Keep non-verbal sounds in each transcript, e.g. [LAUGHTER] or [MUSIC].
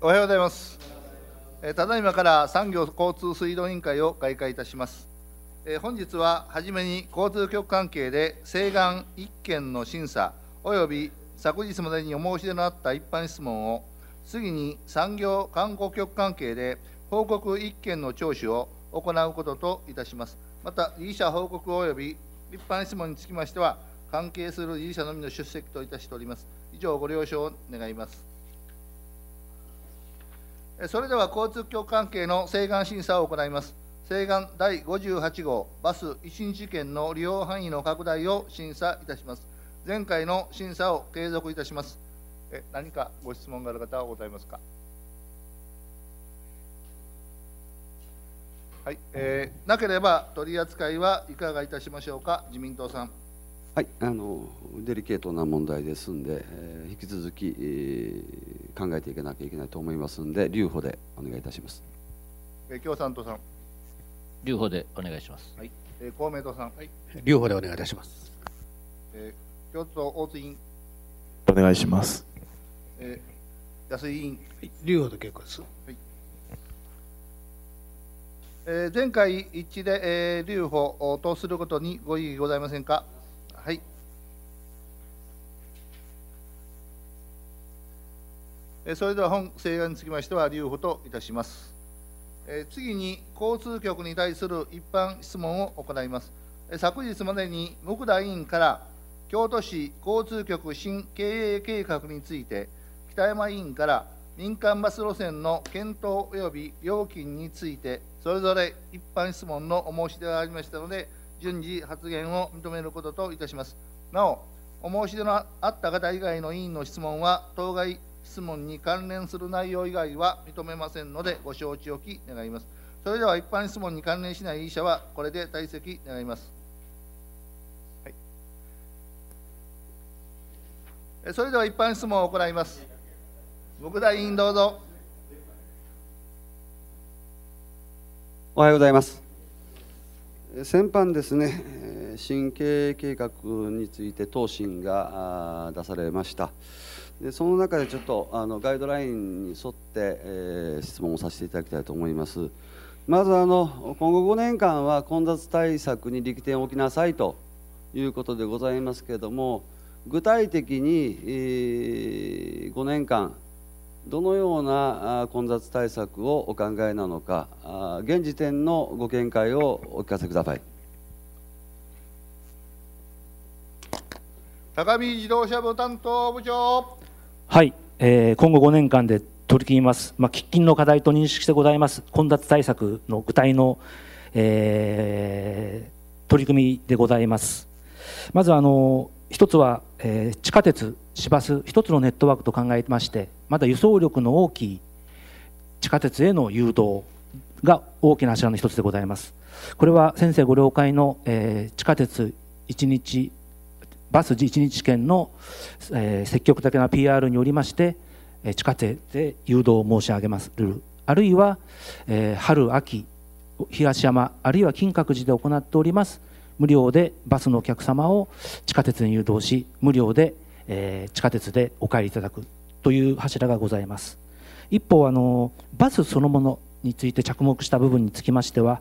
おはようございます。ただいまから産業交通水道委員会を開会いたします。本日ははじめに交通局関係で請願1件の審査及び昨日までにお申し出のあった一般質問を次に産業観光局関係で報告1件の聴取を行うことといたします。また、理事者報告及び一般質問につきましては、関係する理事者のみの出席といたしております。以上、ご了承願います。それでは交通局関係の請願審査を行います。請願第58号バス1日券の利用範囲の拡大を審査いたします。前回の審査を継続いたします。え何かご質問がある方はございますか。はい、えー、なければ取り扱いはいかがいたしましょうか、自民党さん。はいあのデリケートな問題ですんで、えー、引き続き、えー、考えていかなきゃいけないと思いますんで留保でお願いいたしますえ共産党さん留保でお願いします、はいえー、公明党さん、はい、留保でお願いいたします、えー、共党大津委員お願いします、えー、安井委員、はい、留保で結構です、はいえー、前回一致で、えー、留保をとすることにご異議ございませんかはい。それでは本請願につきましては、留保といたします。次に、交通局に対する一般質問を行います。昨日までに、木田委員から、京都市交通局新経営計画について、北山委員から民間バス路線の検討及び料金について、それぞれ一般質問のお申し出がありましたので、順次発言を認めることといたします。なお、お申し出のあった方以外の委員の質問は、当該質問に関連する内容以外は認めませんので、ご承知おき願います。それでは一般質問に関連しない委員者は、これで退席願います。はい、それでは一般質問を行います。木田委員どうぞ。おはようございます。先般ですね新経営計画について答申が出されましたでその中でちょっとあのガイドラインに沿って、え質問をさせていただきたいと思いますまずあの今後5年間は混雑対策に力点を置きなさいということでございますけれども具体的に、え5年間どのような混雑対策をお考えなのか、現時点のご見解をお聞かせください。高見自動車部担当部長。はい、えー、今後5年間で取り組みます、まあ、喫緊の課題と認識してございます、混雑対策の具体の、えー、取り組みでございます。まずあの一つは、えー、地下鉄市バス一つのネットワークと考えましてまた輸送力の大きい地下鉄への誘導が大きな柱の一つでございますこれは先生ご了解の、えー、地下鉄1日バス1日券の、えー、積極的な PR によりまして、えー、地下鉄で誘導を申し上げまするあるいは、えー、春秋東山あるいは金閣寺で行っております無料でバスのお客様を地下鉄に誘導し無料でえー、地下鉄でお帰りいただくという柱がございます一方あのバスそのものについて着目した部分につきましては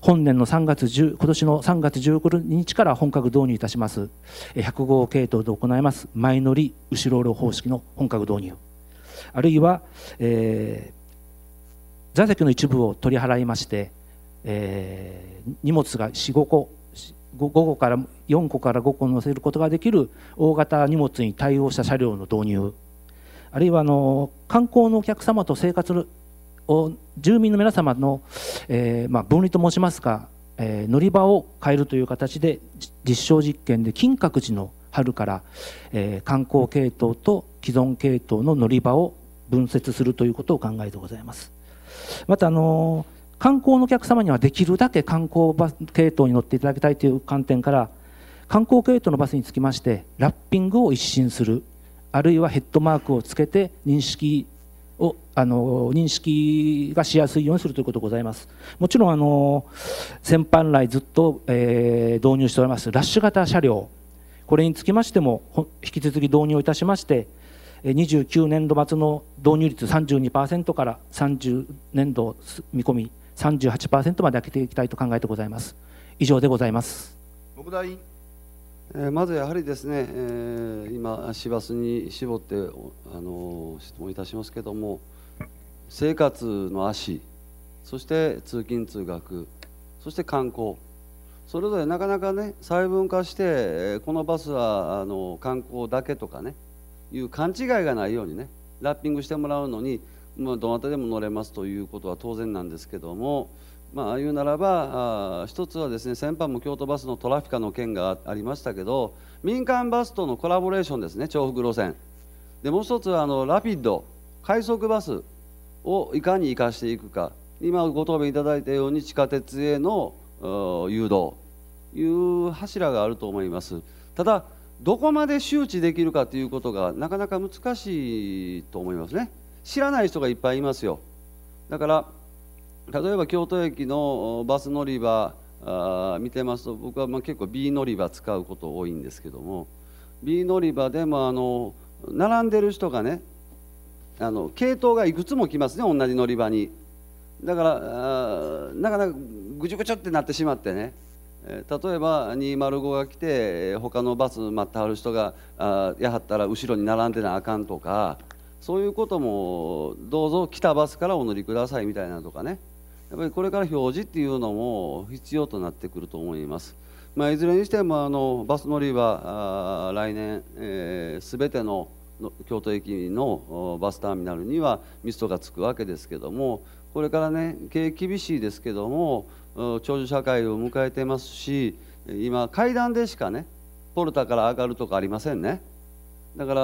本年の3月10今年の3月15日から本格導入いたします100号系統で行います前乗り後ろ路方式の本格導入あるいは、えー、座席の一部を取り払いまして、えー、荷物が45個5個から4個から5個載せることができる大型荷物に対応した車両の導入あるいはあの観光のお客様と生活を住民の皆様の、えー、まあ、分離と申しますか、えー、乗り場を変えるという形で実証実験で金閣寺の春から、えー、観光系統と既存系統の乗り場を分設するということを考えてございます。またあのー観光のお客様にはできるだけ観光バス系統に乗っていただきたいという観点から観光系統のバスにつきましてラッピングを一新するあるいはヘッドマークをつけて認識をあの認識がしやすいようにするということでございますもちろんあの先般来ずっと、えー、導入しておりますラッシュ型車両これにつきましても引き続き導入をいたしまして29年度末の導入率32%から30年度見込み38%まで上げていきたいと考えてございます以上でございます木大委員まずやはりですね、えー、今、市バスに絞ってあの質問いたしますけれども、生活の足、そして通勤・通学、そして観光、それぞれなかなかね、細分化して、えこのバスはあの観光だけとかね、いう勘違いがないようにね、ラッピングしてもらうのに、まあ、どなたでも乗れますということは当然なんですけども、まあ、言うならばあ一つはですね先般も京都バスのトラフィカの件がありましたけど民間バスとのコラボレーションですね重複路線でもう一つはあのラピッド快速バスをいかに生かしていくか今ご答弁いただいたように地下鉄への誘導いう柱があると思いますただどこまで周知できるかということがなかなか難しいと思いますね。知らない人がいっぱいいますよだから例えば京都駅のバス乗り場見てますと僕はまあ結構 B 乗り場使うこと多いんですけども B 乗り場でもあの並んでる人がねあの系統がいくつも来ますね同じ乗り場にだからなかなかぐちゅぐちゅってなってしまってね例えば205が来て他のバス待ってはる人がやはったら後ろに並んでなあかんとかそういうこともどうぞ来たバスからお乗りくださいみたいなとかねやっぱりこれから表示っていうのも必要となってくると思います、まあ、いずれにしてもあのバス乗り場来年すべ、えー、ての京都駅のバスターミナルにはミストがつくわけですけどもこれからね経営厳しいですけども長寿社会を迎えてますし今階段でしかねポルタから上がるとかありませんね。だから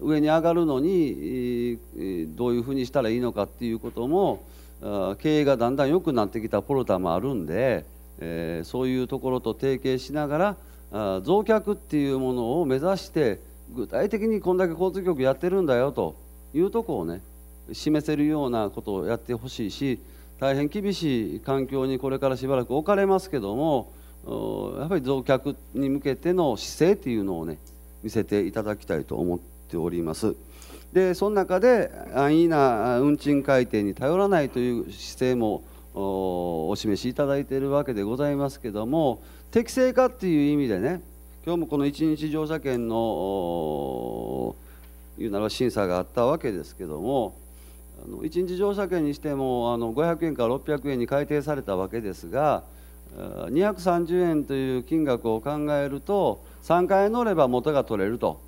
上に上がるのにどういうふうにしたらいいのかっていうことも経営がだんだん良くなってきたポルタもあるんで、えそういうところと提携しながら増客っていうものを目指して具体的にこんだけ交通局やってるんだよというとこをね示せるようなことをやってほしいし大変厳しい環境にこれからしばらく置かれますけどもやっぱり増客に向けての姿勢っていうのをね見せていただきたいと思っております。でその中で安易な運賃改定に頼らないという姿勢もお示しいただいているわけでございますけども適正化っていう意味でね今日もこの1日乗車券のいうなら審査があったわけですけども1日乗車券にしてもあの500円から600円に改定されたわけですが230円という金額を考えると3回乗れば元が取れると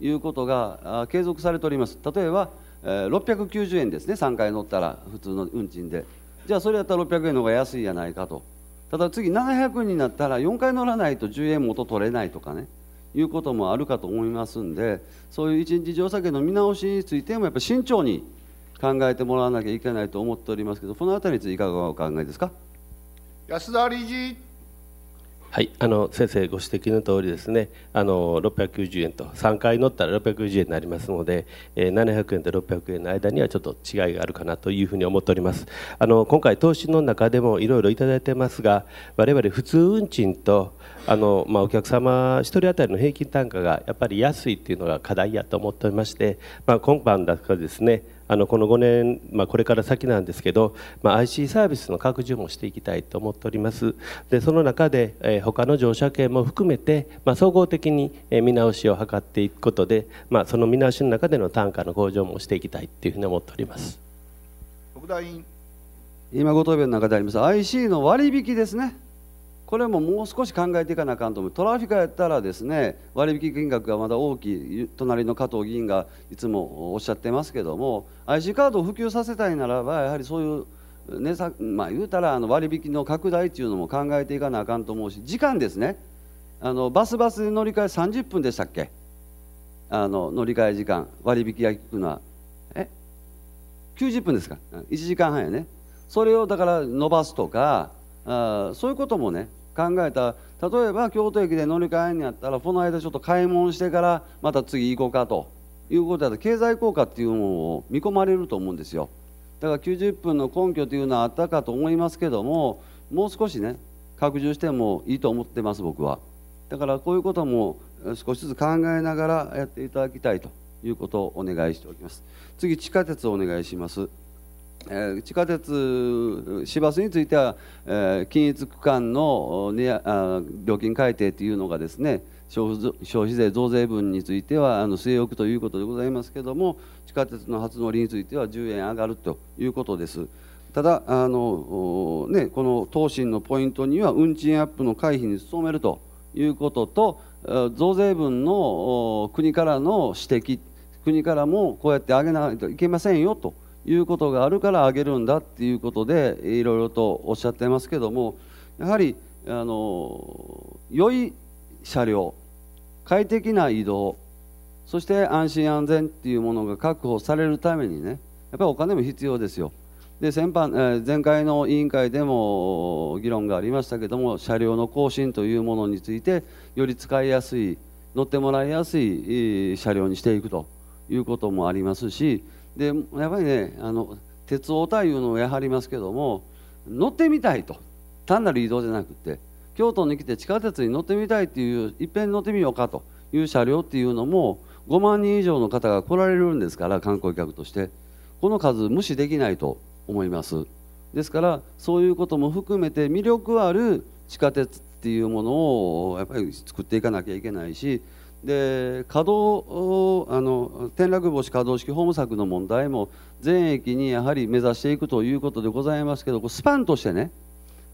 いうことが継続されております例えば690円ですね3回乗ったら普通の運賃でじゃあそれやったら600円の方が安いやないかとただ次700円になったら4回乗らないと10円元取れないとかねいうこともあるかと思いますんでそういう一日乗車券の見直しについてもやっぱ慎重に考えてもらわなきゃいけないと思っておりますけどこのあたりについていかがお考えですか。安田理事はいあの先生ご指摘の通りですねあの690円と3回乗ったら690円になりますので、えー、700円と600円の間にはちょっと違いがあるかなというふうに思っておりますあの今回投資の中でもいろいろいただいてますが我々普通運賃とあの、まあ、お客様1人当たりの平均単価がやっぱり安いっていうのが課題やと思っておりまして、まあ、今般だとですねあのこの5年、まあ、これから先なんですけど、まあ、IC サービスの拡充もしていきたいと思っておりますでその中で、えー、他の乗車券も含めて、まあ、総合的に見直しを図っていくことで、まあ、その見直しの中での単価の向上もしていきたいというふうに思っております今ご答弁の中であります IC の割引ですねこれももう少し考えていかなあかんと思うトラフィカやったらですね割引金額がまだ大きい隣の加藤議員がいつもおっしゃってますけども IC カードを普及させたいならばやはりそういうね、さまあ、言うたらあの割引の拡大っていうのも考えていかなあかんと思うし時間ですねあのバスバスで乗り換え30分でしたっけあの乗り換え時間割引が効くのはえ90分ですか1時間半やねそれをだから伸ばすとかあそういうこともね考えたら例えば京都駅で乗り換えんやったらこの間ちょっと買い物してからまた次行こうかということやったら経済効果っていうものを見込まれると思うんですよだから90分の根拠というのはあったかと思いますけどももう少しね拡充してもいいと思ってます僕はだからこういうことも少しずつ考えながらやっていただきたいということをお願いしておきます次地下鉄お願いします地下鉄市バスについては、え均一区間の料金改定というのがですね消費税増税分についてはあの据え置くということでございますけれども地下鉄の初乗りについては10円上がるということです。ただあの、ね、この答申のポイントには運賃アップの回避に努めるということと増税分の国からの指摘国からもこうやって上げないといけませんよと。いうことがあるからあげるんだっていうことでいろいろとおっしゃってますけどもやはりあの良い車両快適な移動そして安心安全っていうものが確保されるためにねやっぱりお金も必要ですよ。で先般、えー、前回の委員会でも議論がありましたけども車両の更新というものについてより使いやすい乗ってもらいやすい車両にしていくということもありますしでやっぱりねあの鉄オタいうのをやはりますけども乗ってみたいと単なる移動じゃなくて京都に来て地下鉄に乗ってみたいっていういっぺんに乗ってみようかという車両っていうのも5万人以上の方が来られるんですから観光客としてこの数無視できないと思いますですからそういうことも含めて魅力ある地下鉄っていうものをやっぱり作っていかなきゃいけないしで稼働あの転落防止可動式ホーム策の問題も全域にやはり目指していくということでございますけどスパンとしてね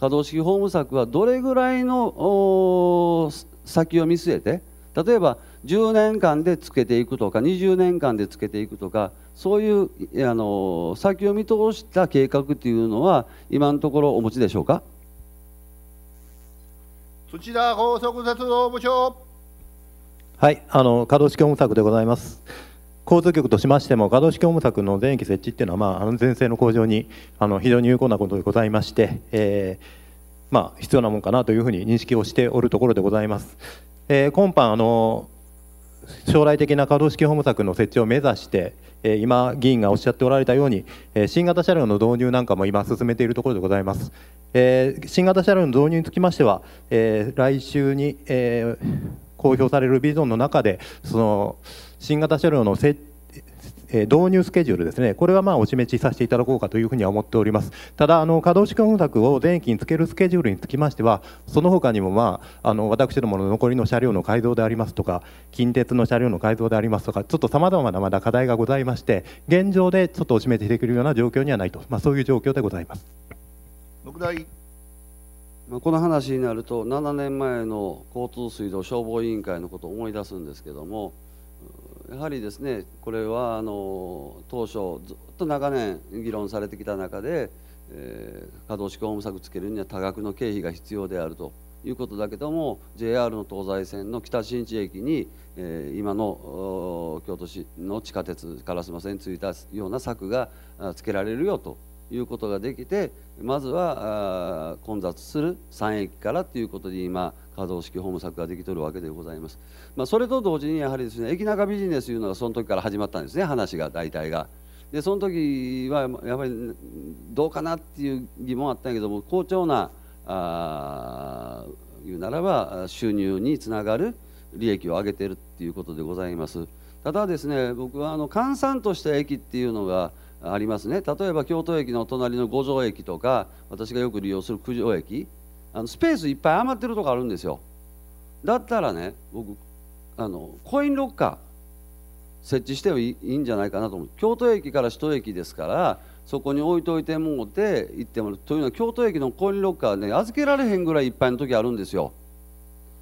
稼働式ホーム策はどれぐらいの先を見据えて例えば10年間でつけていくとか20年間でつけていくとかそういうあの先を見通した計画というのは今のところお持ちでしょうか土田高速鉄道部長はい、あの可動式ホーム柵でございます。交通局としましても可動式ホーム柵の全域設置っていうのは、まあ、安全性の向上にあの非常に有効なことでございまして、えー、まあ、必要なもんかなというふうに認識をしておるところでございます。えー、今般あの将来的な可動式ホーム柵の設置を目指して、え今、議員がおっしゃっておられたように、え新型車両の導入なんかも今、進めているところでございます。え新型車両の導入につきましては、え来週に、え公表されるビジョンの中でその新型車両のせ、置え導入スケジュールですね、これはまあお示しさせていただこうかというふには思っております。ただ、あの稼働資金策を全域につけるスケジュールにつきましては、その他にも、まあ、あの私どもの残りの車両の改造でありますとか、近鉄の車両の改造でありますとか、ちょっと様々まなまだ課題がございまして、現状でちょっとお示しできるような状況にはないと、まあ、そういう状況でございます。木まあ、この話になると7年前の交通水道消防委員会のことを思い出すんですけどもやはりですねこれはあの当初ずっと長年議論されてきた中で、えー、可動式ホーム柵つけるには多額の経費が必要であるということだけども JR の東西線の北新地駅に、えー、今の京都市の地下鉄烏丸線についたような柵がつけられるよということができてまずは混雑する3駅からということで今可動式ホーム柵ができとるわけでございます、まあ、それと同時にやはりですね駅中ビジネスというのがその時から始まったんですね話が大体が。でその時はやっぱりどうかなっていう疑問あったんやけども好調なあ言うならば収入につながる利益を上げているっていうことでございます。ただですね僕はあの閑散とした駅っていうのがありますね例えば京都駅の隣の五条駅とか私がよく利用する九条駅あのスペースいっぱい余ってるとこあるんですよだったらね僕あのコインロッカー設置してもいいんじゃないかなと思う京都駅から首都駅ですからそこに置いといてもうて行ってもらうというのは京都駅のコインロッカーね預けられへんぐらいいっぱいの時あるんですよ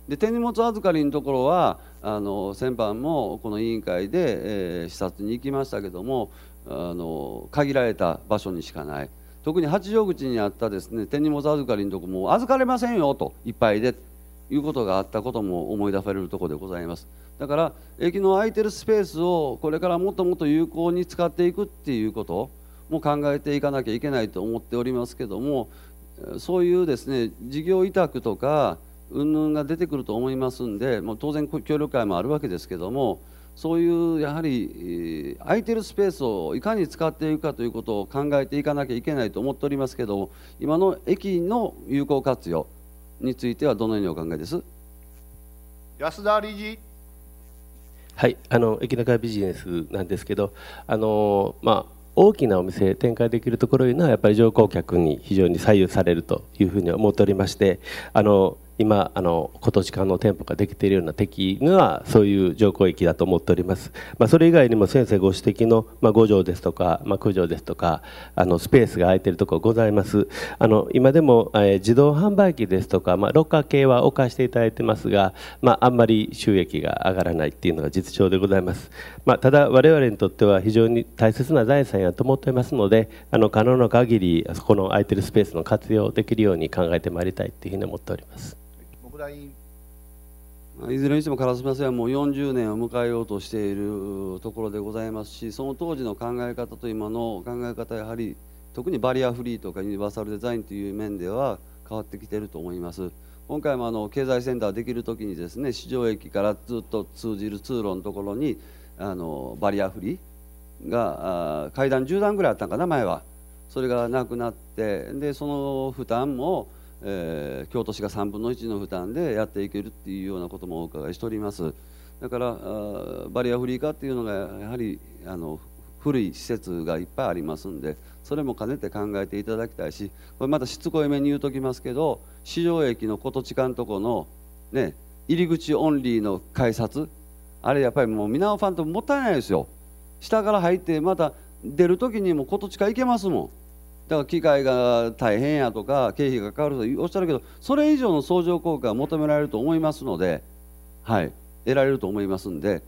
で手荷物預かりのところはあの先般もこの委員会で、えー、視察に行きましたけどもあの限られた場所にしかない特に八丈口にあったですね手荷物預かりのとこも預かれませんよといっぱいでいうことがあったことも思い出されるとこでございますだから駅の空いてるスペースをこれからもっともっと有効に使っていくっていうことも考えていかなきゃいけないと思っておりますけどもそういうですね事業委託とか云々が出てくると思いますんでもう当然協力会もあるわけですけどもそういうやはり空いてるスペースをいかに使っていくかということを考えていかなきゃいけないと思っておりますけど今の駅の有効活用についてはどのようにお考えです安田理事はいあの駅中ビジネスなんですけどあの、まあ、大きなお店展開できるところいうのはやっぱり乗降客に非常に左右されるというふうに思っておりましてあの今あの今年間の店舗ができているような敵がそういう条項域だと思っております、まあ、それ以外にも先生ご指摘の、まあ、5条ですとか、まあ、9条ですとかあのスペースが空いているところございますあの今でも、えー、自動販売機ですとか、まあ、ロッカー系はお貸していただいてますが、まあ、あんまり収益が上がらないっていうのが実情でございます、まあ、ただ我々にとっては非常に大切な財産やと思っていますのであの可能な限りあそこの空いているスペースの活用できるように考えてまいりたいというふうに思っております。ラいずれにしても烏丸線はもう40年を迎えようとしているところでございますしその当時の考え方と今の考え方やはり特にバリアフリーとかユニバーサルデザインという面では変わってきていると思います。今回もあの経済センターできる時にですね市場駅からずっと通じる通路のところにあのバリアフリーが階段10段ぐらいあったんかな前はそれがなくなってでその負担もえー、京都市が3分の1の負担でやっていけるっていうようなこともお伺いしておりますだからバリアフリー化っていうのがやはりあの古い施設がいっぱいありますんでそれも兼ねて考えていただきたいしこれまたしつこい目に言うときますけど市場駅の琴地のとこのね入り口オンリーの改札あれやっぱりもう皆のファンともったいないですよ下から入ってまた出る時にも琴地下行けますもんだから機械が大変やとか経費がかかるとおっしゃるけどそれ以上の相乗効果が求められると思いますので、はい、得られると思いますので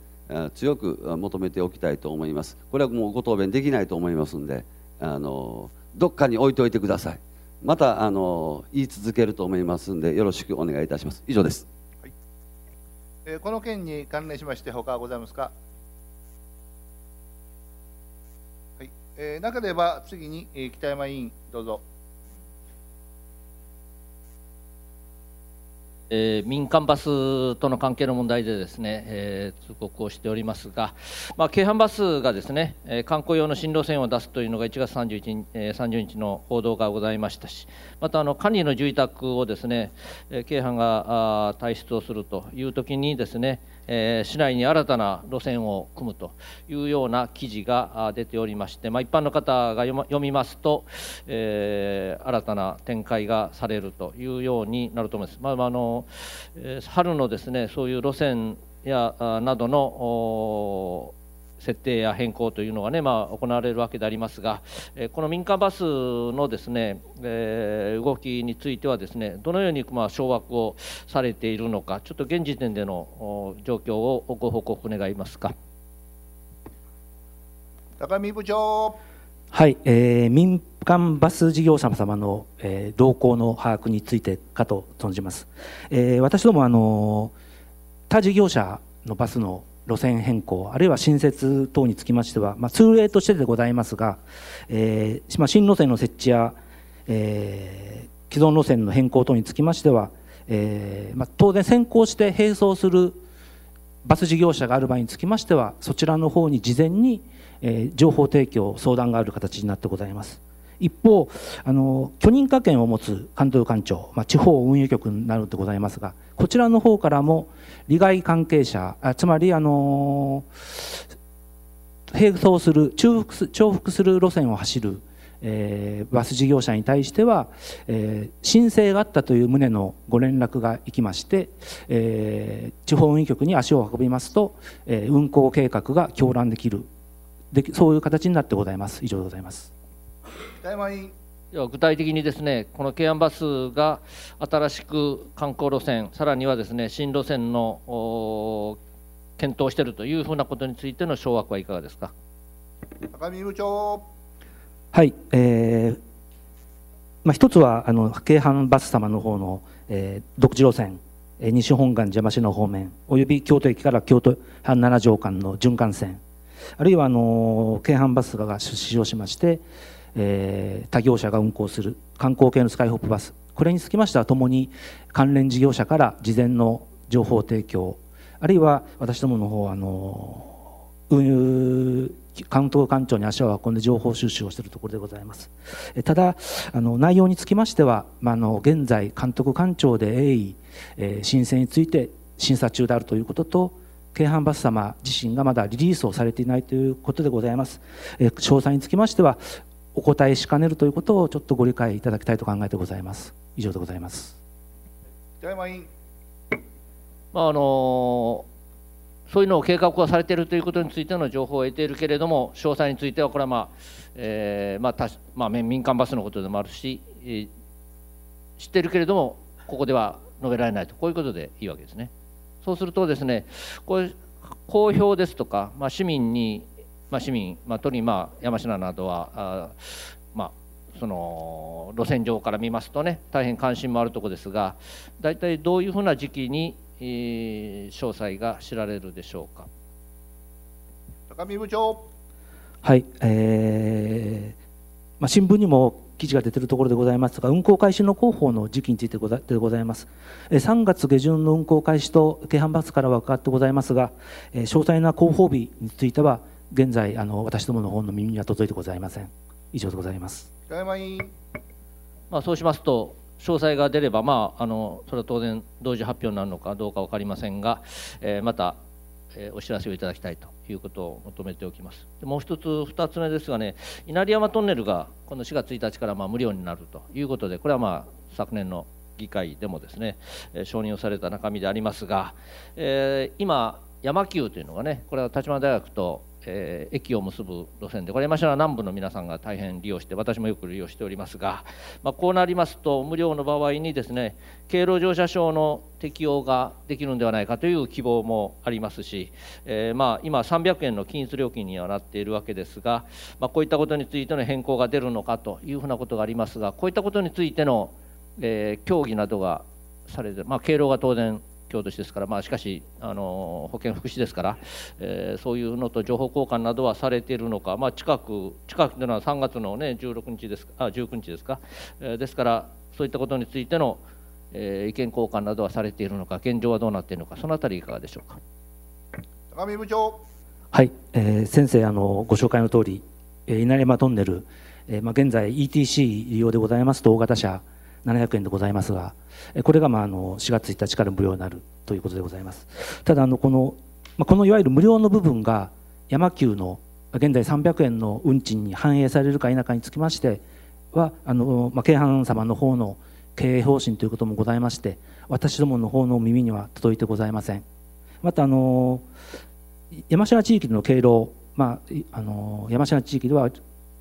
強く求めておきたいと思いますこれはもうご答弁できないと思いますのであのどっかに置いておいてくださいまたあの言い続けると思いますのでよろしくお願いいたします以上です、はい、えこの件に関連しまして他ございますかえー、中では次に、えー、北山委員、どうぞ。えー、民間バスとの関係の問題でですね、えー、通告をしておりますが、まあ、京阪バスがですね、えー、観光用の新路線を出すというのが1月31日,、えー、30日の報道がございましたしまたあの管理の住宅をですね、えー、京阪があ退出をするというときにですね、えー、市内に新たな路線を組むというような記事が出ておりまして、まあ、一般の方が読みますと、えー、新たな展開がされるというようになると思います。まああの春のですねそういう路線やなどの設定や変更というのがね、まあ、行われるわけでありますが、えこの民間バスのですね、え動きについてはですねどのようにまあ掌握をされているのかちょっと現時点でのお状況をご報告願いますか高見部長はい、えー、民間バス事業者様の、えー、動向の把握についてかと存じます、えー、私どもあの他事業者のバスの路線変更、あるいは新設等につきましては、まあ、通例としてでございますが、えーまあ、新路線の設置や、えー、既存路線の変更等につきましては、えーまあ、当然先行して並走するバス事業者がある場合につきましてはそちらの方に事前に、えー、情報提供相談がある形になってございます一方あの許認可権を持つ関東官庁、まあ、地方運輸局になるでございますがこちらの方からも利害関係者あつまりあの並走する重複重複する路線を走る、えー、バス事業者に対しては、えー、申請があったという旨のご連絡が行きまして、えー、地方運輸局に足を運びますと、え運行計画が狂乱できるでそういう形になってございます以上でございます。具体的にですねこの京阪バスが新しく観光路線さらにはですね新路線の検討しているというふうなことについての掌握はいかがですか高見部長はい、えーまあ、一つはあの京阪バス様の方の、えー、独自路線西本願邪魔市の方面および京都駅から京都阪七条間の循環線あるいはあの京阪バスが出資をしましてえー、他業者が運行する観光系のスカイホップバスこれにつきましてはともに関連事業者から事前の情報提供あるいは私どもの方あの運輸関東官庁に足を運んで情報収集をしているところでございますただあの内容につきましては、まあ、の現在監督官庁で鋭意、えー、申請について審査中であるということと京阪バス様自身がまだリリースをされていないということでございます、えー、詳細につきましてはお答えしかねるということをちょっとご理解いただきたいと考えてございます以上でございます北山委員まああのそういうのを計画はされているということについての情報を得ているけれども詳細についてはこれはまあ、えー、まあたまあ、民間バスのことでもあるし、えー、知っているけれどもここでは述べられないとこういうことでいいわけですね。そうするとですねこう公表ですとか、まあ、市民にまあ、市民、まあ、特にまあ山科などはあ、まあ、その路線上から見ますとね大変関心もあるところですが大体どういうふうな時期に、えー、詳細が知られるでしょうか高見部長。はい、えーまあ、新聞にも記事が出ているところでございますが、運行開始の広報の時期についてでございます。3月下旬の運行開始と京阪バスからは分かってございますが、詳細な広報日については、現在あの私どもの方の耳には届いてございません以上でございます平山委員、まあ、そうしますと詳細が出れば、まあ、あのそれは当然同時発表になるのかどうか分かりませんが、えー、また、えー、お知らせをいただきたいということを求めておきますでもう一つ二つ目ですがね稲荷山トンネルがこの4月1日からまあ無料になるということでこれはまあ昨年の議会でもですね、えー、承認をされた中身でありますが、えー、今山級というのがねこれは立花大学とえー、駅を結ぶ路線でこれ山科南部の皆さんが大変利用して私もよく利用しておりますが、まあ、こうなりますと無料の場合にですね経路乗車証の適用ができるんではないかという希望もありますし、えー、まあ今300円の均一料金にはなっているわけですが、まあ、こういったことについての変更が出るのかというふうなことがありますがこういったことについての、えー、協議などがされて、まあ、経路が当然京都市ですから、まあ、しかしあの保健福祉ですから、えー、そういうのと情報交換などはされているのか、まあ、近く近くというのは3月の、ね、16日ですあ19日ですか、えー、ですからそういったことについての、えー、意見交換などはされているのか現状はどうなっているのかそのあたりいかがでしょうか高見部長はい、えー、先生あのご紹介の通り、えー、稲山トンネル、えーまあ、現在 ETC 利用でございますと大型車700円でございますがこれがまああの4月1日から無料になるということでございますただあのこの、まあ、このいわゆる無料の部分が山急の現在300円の運賃に反映されるか否かにつきましてはあの、まあ、京阪様の方の経営方針ということもございまして私どもの方の耳には届いてございませんまたあの山科地域の経路、まあ、あの山科地域では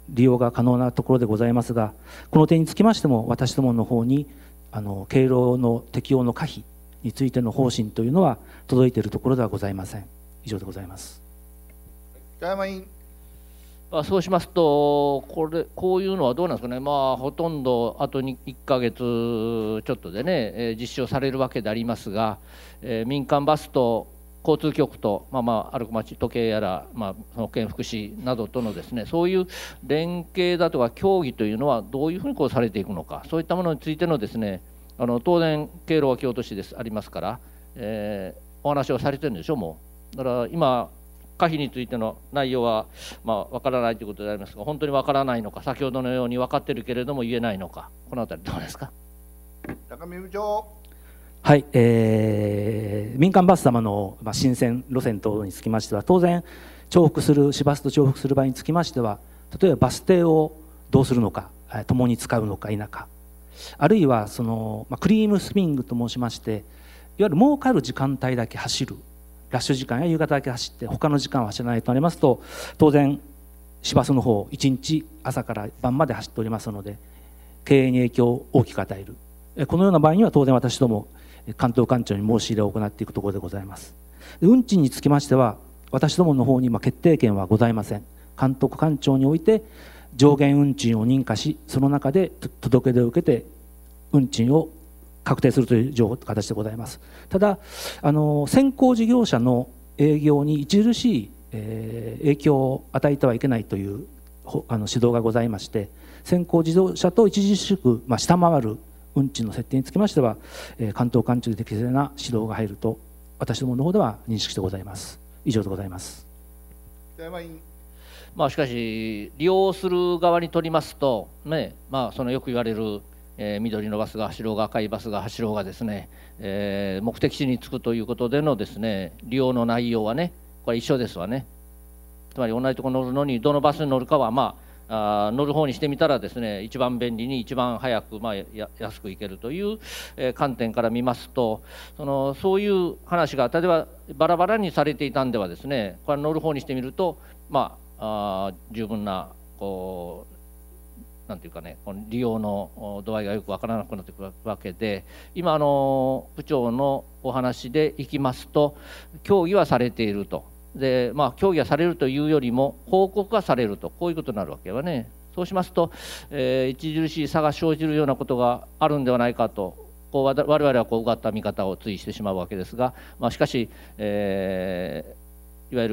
利用が可能なところでございますがこの点につきましても私どもの方にあの敬老の適用の可否についての方針というのは届いているところではございません以上でございます北山委員そうしますとこれこういうのはどうなんですかねまあほとんどあとに1か月ちょっとでねえ実証されるわけでありますがえ民間バスと交通局と、まあまあ、歩く町時計やら、まあ、その県福祉などとのですねそういう連携だとか協議というのはどういうふうにこうされていくのかそういったものについてのですねあの当然経路は京都市ですありますから、えー、お話をされてるんでしょうもうだから今可否についての内容はまあ分からないということでありますが本当に分からないのか先ほどのように分かってるけれども言えないのかこの辺りどうですか高見部長はい、えー、民間バス様の、まあ、新線路線等につきましては当然重複する市バスと重複する場合につきましては例えばバス停をどうするのか共に使うのか否かあるいはその、まあ、クリームスピングと申しましていわゆる儲かる時間帯だけ走るラッシュ時間や夕方だけ走って他の時間は走らないとなりますと当然市バスの方1日朝から晩まで走っておりますので経営に影響を大きく与えるこのような場合には当然私ども関東官庁に申し入れを行っていくところでございます運賃につきましては私どもの方に今決定権はございません監督官庁において上限運賃を認可しその中で届け出を受けて運賃を確定するという情報形でございますただあの先行事業者の営業に著しい、えー、影響を与えてはいけないというあの指導がございまして先行事業者と著しく、まあ、下回る運賃の設定につきましては、えー、関東管中で適正な指導が入ると私どもの方では認識してございます以上でございますまあしかし利用する側にとりますとねまあそのよく言われる、えー、緑のバスが走ろうが赤いバスが走ろうがですね、えー、目的地に着くということでのですね利用の内容はねこれ一緒ですわねつまり同じところ乗るのにどのバスに乗るかはまああ乗る方にしてみたらですね一番便利に一番早く、まあ、安く行けるという、え観点から見ますとそのそういう話が例えばバラバラにされていたんではですねこれ乗る方にしてみると、まあ、あ十分なこうなんていうかねこの利用の度合いがよくわからなくなってくるわけで今あの部長のお話でいきますと協議はされていると。で、まあ、協議はされるというよりも報告はされるとこういうことになるわけはねそうしますと、えー、著しい差が生じるようなことがあるんではないかとこう我々はこうがった見方を追してしまうわけですが、まあ、しかし、えー、いわゆ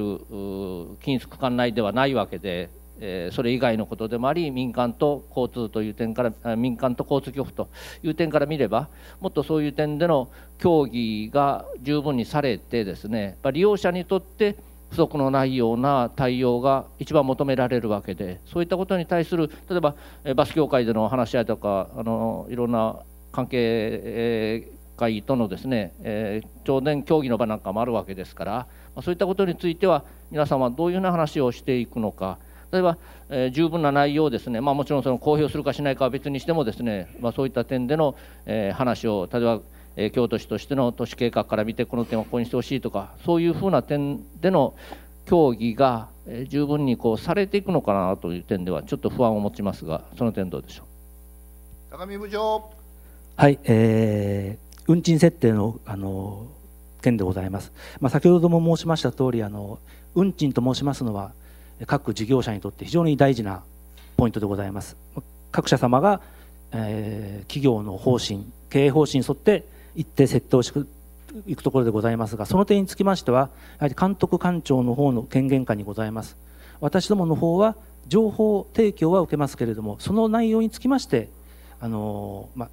る金属管内ではないわけでえそれ以外のことでもあり民間と交通という点から民間と交通局という点から見ればもっとそういう点での協議が十分にされてですね利用者にとって不足のないような対応が一番求められるわけでそういったことに対する例えばバス協会での話し合いとかあのいろんな関係会とのですね、えー、朝電協議の場なんかもあるわけですから、まそういったことについては皆さんはどういうような話をしていくのか。例えば、えー、十分な内容ですね、まあ、もちろんその公表するかしないかは別にしてもですね、まあ、そういった点での、えー、話を例えばえ京都市としての都市計画から見てこの点はここにしてほしいとかそういうふうな点での協議が十分にこうされていくのかなという点ではちょっと不安を持ちますがその点どうでしょう高見部長はい、えー、運賃設定のあの件でございます、まあ、先ほども申しました通りあり運賃と申しますのは各事業者にとって非常に大事なポイントでございます各社様が、えー、企業の方針経営方針に沿って一定て定をしていくところでございますがその点につきましてはやはり監督官庁の方の権限下にございます私どもの方は情報提供は受けますけれどもその内容につきましてあの、まあ、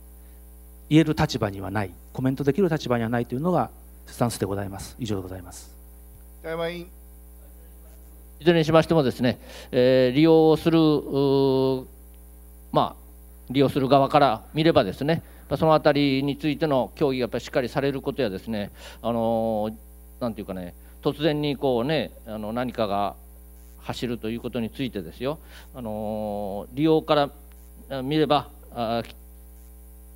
言える立場にはないコメントできる立場にはないというのがスタンスでございます以上でございます山委員いずれにしましてもですね、えー、利用するまあ利用する側から見ればですねその辺りについての協議がやっぱりしっかりされることやですねあのなんていうかね突然にこうねあの何かが走るということについてですよあの利用から見ればあ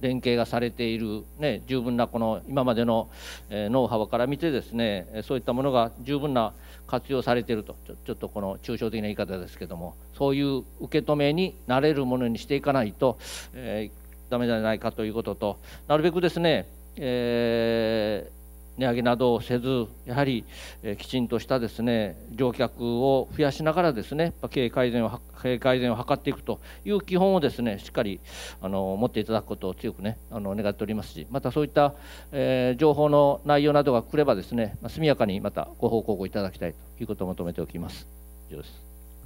連携がされている、ね、十分なこの今までの、えノウハウから見てですねそういったものが十分な活用されているとちょちょっとこの抽象的な言い方ですけどもそういう受け止めになれるものにしていかないと、えーダメじゃないかということとなるべくですね、えー、値上げなどをせずやはり、えー、きちんとしたですね乗客を増やしながらですね経営改善を経営改善を図っていくという基本をですねしっかりあの持っていただくことを強くねあの願っておりますしまたそういった、えー、情報の内容などが来ればですね、まあ、速やかにまたご報告をいただきたいということを求めておきます。以上です。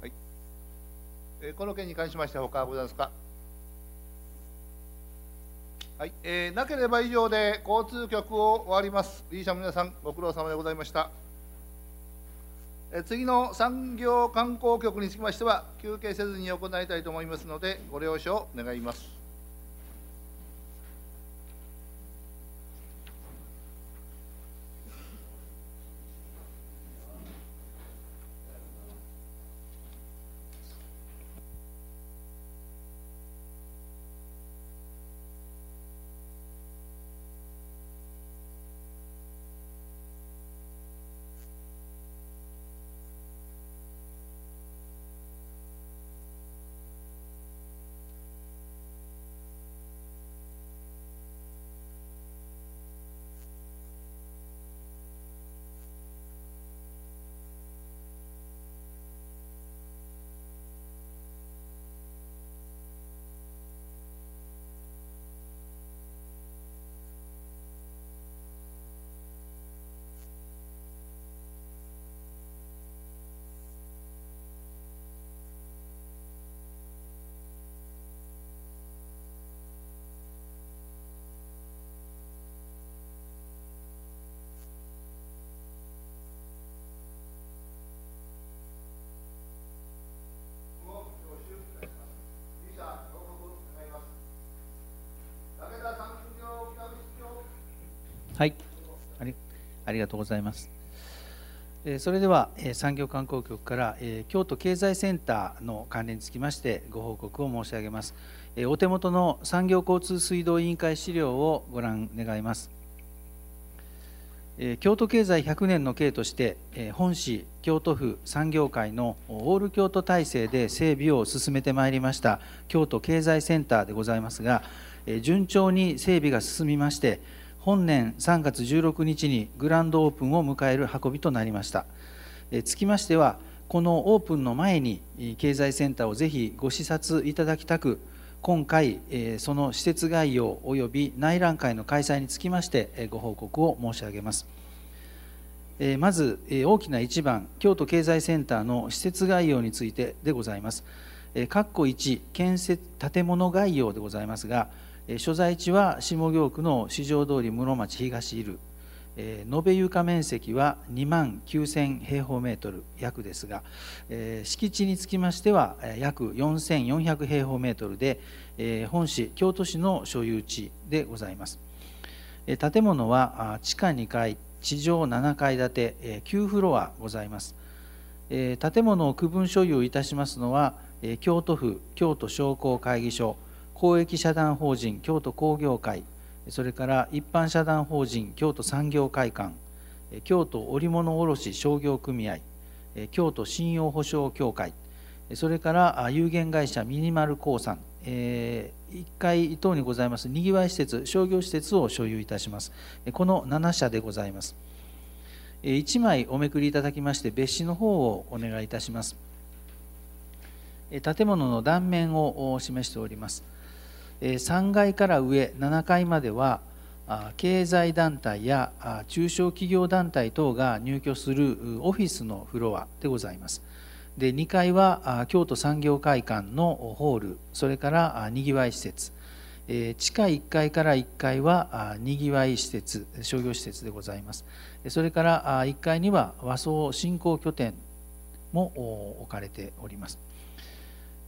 はい。えこの件に関しまして他ございますか。はい、えー、なければ以上で交通局を終わります。理事者の皆さん、ご苦労様でございました。え次の産業観光局につきましては、休憩せずに行いたいと思いますので、ご了承願います。はいありがとうございます。それでは産業観光局から京都経済センターの関連につきましてご報告を申し上げます。お手元の産業交通水道委員会資料をご覧願います。京都経済100年の計として本市京都府産業界のオール京都体制で整備を進めてまいりました京都経済センターでございますが順調に整備が進みまして本年3月16日にグランドオープンを迎える運びとなりましたつきましてはこのオープンの前に経済センターをぜひご視察いただきたく今回その施設概要及び内覧会の開催につきましてご報告を申し上げますまず大きな1番京都経済センターの施設概要についてでございます括弧1建設建物概要でございますが所在地は下京区の四条通室町東いる、延べ床面積は2万9000平方メートル約ですが、敷地につきましては約4400平方メートルで、本市京都市の所有地でございます、建物は地下2階地上7階建て、9フロアございます、建物を区分所有いたしますのは、京都府京都商工会議所公益社団法人京都工業会それから一般社団法人京都産業会館京都織物卸商業組合京都信用保証協会それから有限会社ミニマル興産1階等にございますにぎわい施設商業施設を所有いたしますこの7社でございます1枚おめくりいただきまして別紙の方をお願いいたします建物の断面を示しております3階から上7階までは経済団体や中小企業団体等が入居するオフィスのフロアでございます。で2階は京都産業会館のホールそれからにぎわい施設地下1階から1階はにぎわい施設商業施設でございますそれから1階には和装振興拠点も置かれております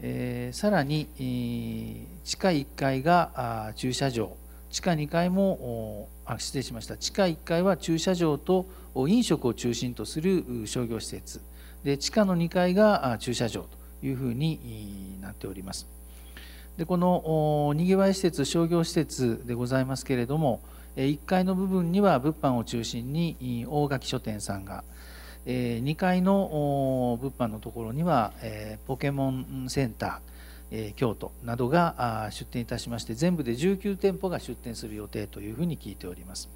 えー、さらに、えー、地下1階が駐車場地下2階もあ失礼しました地下1階は駐車場と飲食を中心とする商業施設で地下の2階が駐車場というふうになっておりますでこのにぎわい施設商業施設でございますけれども1階の部分には物販を中心に大垣書店さんがえー、2階の物販のところには、えー、ポケモンセンター、えー、京都などが出店いたしまして全部で19店舗が出店する予定というふうに聞いております、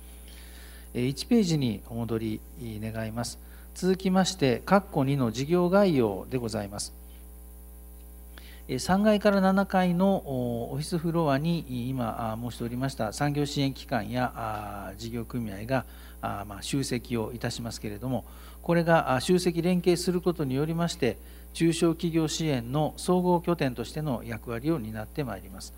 えー、1ページにお戻り願います続きまして括弧2の事業概要でございます3階から7階のオフィスフロアに今申しておりました産業支援機関や事業組合が集積をいたしますけれどもこれが集積連携することによりまして中小企業支援の総合拠点としての役割を担ってまいります。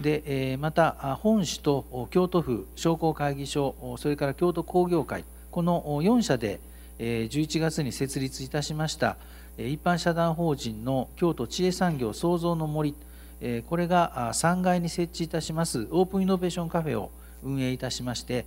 でまた本市と京都府商工会議所それから京都工業会この4社で11月に設立いたしました一般社団法人の京都知恵産業創造の森これが3階に設置いたしますオープンイノベーションカフェを運営いたしまして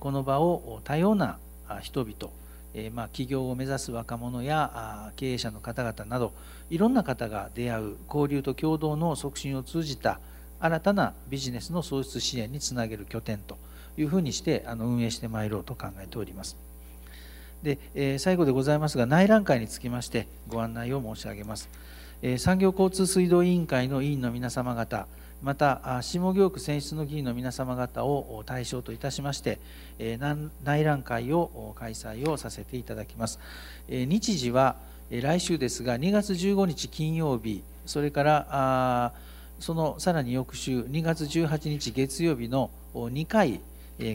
この場を多様な人々えまあ、起業を目指す若者やあ経営者の方々などいろんな方が出会う交流と共同の促進を通じた新たなビジネスの創出支援につなげる拠点というふうにしてあの運営してまいろうと考えております。で、え最後でございますが内覧会につきましてご案内を申し上げます。え産業交通水道委員会の委員の皆様方また下行区選出の議員の皆様方を対象といたしまして内覧会を開催をさせていただきます日時は来週ですが2月15日金曜日それからそのさらに翌週2月18日月曜日の2回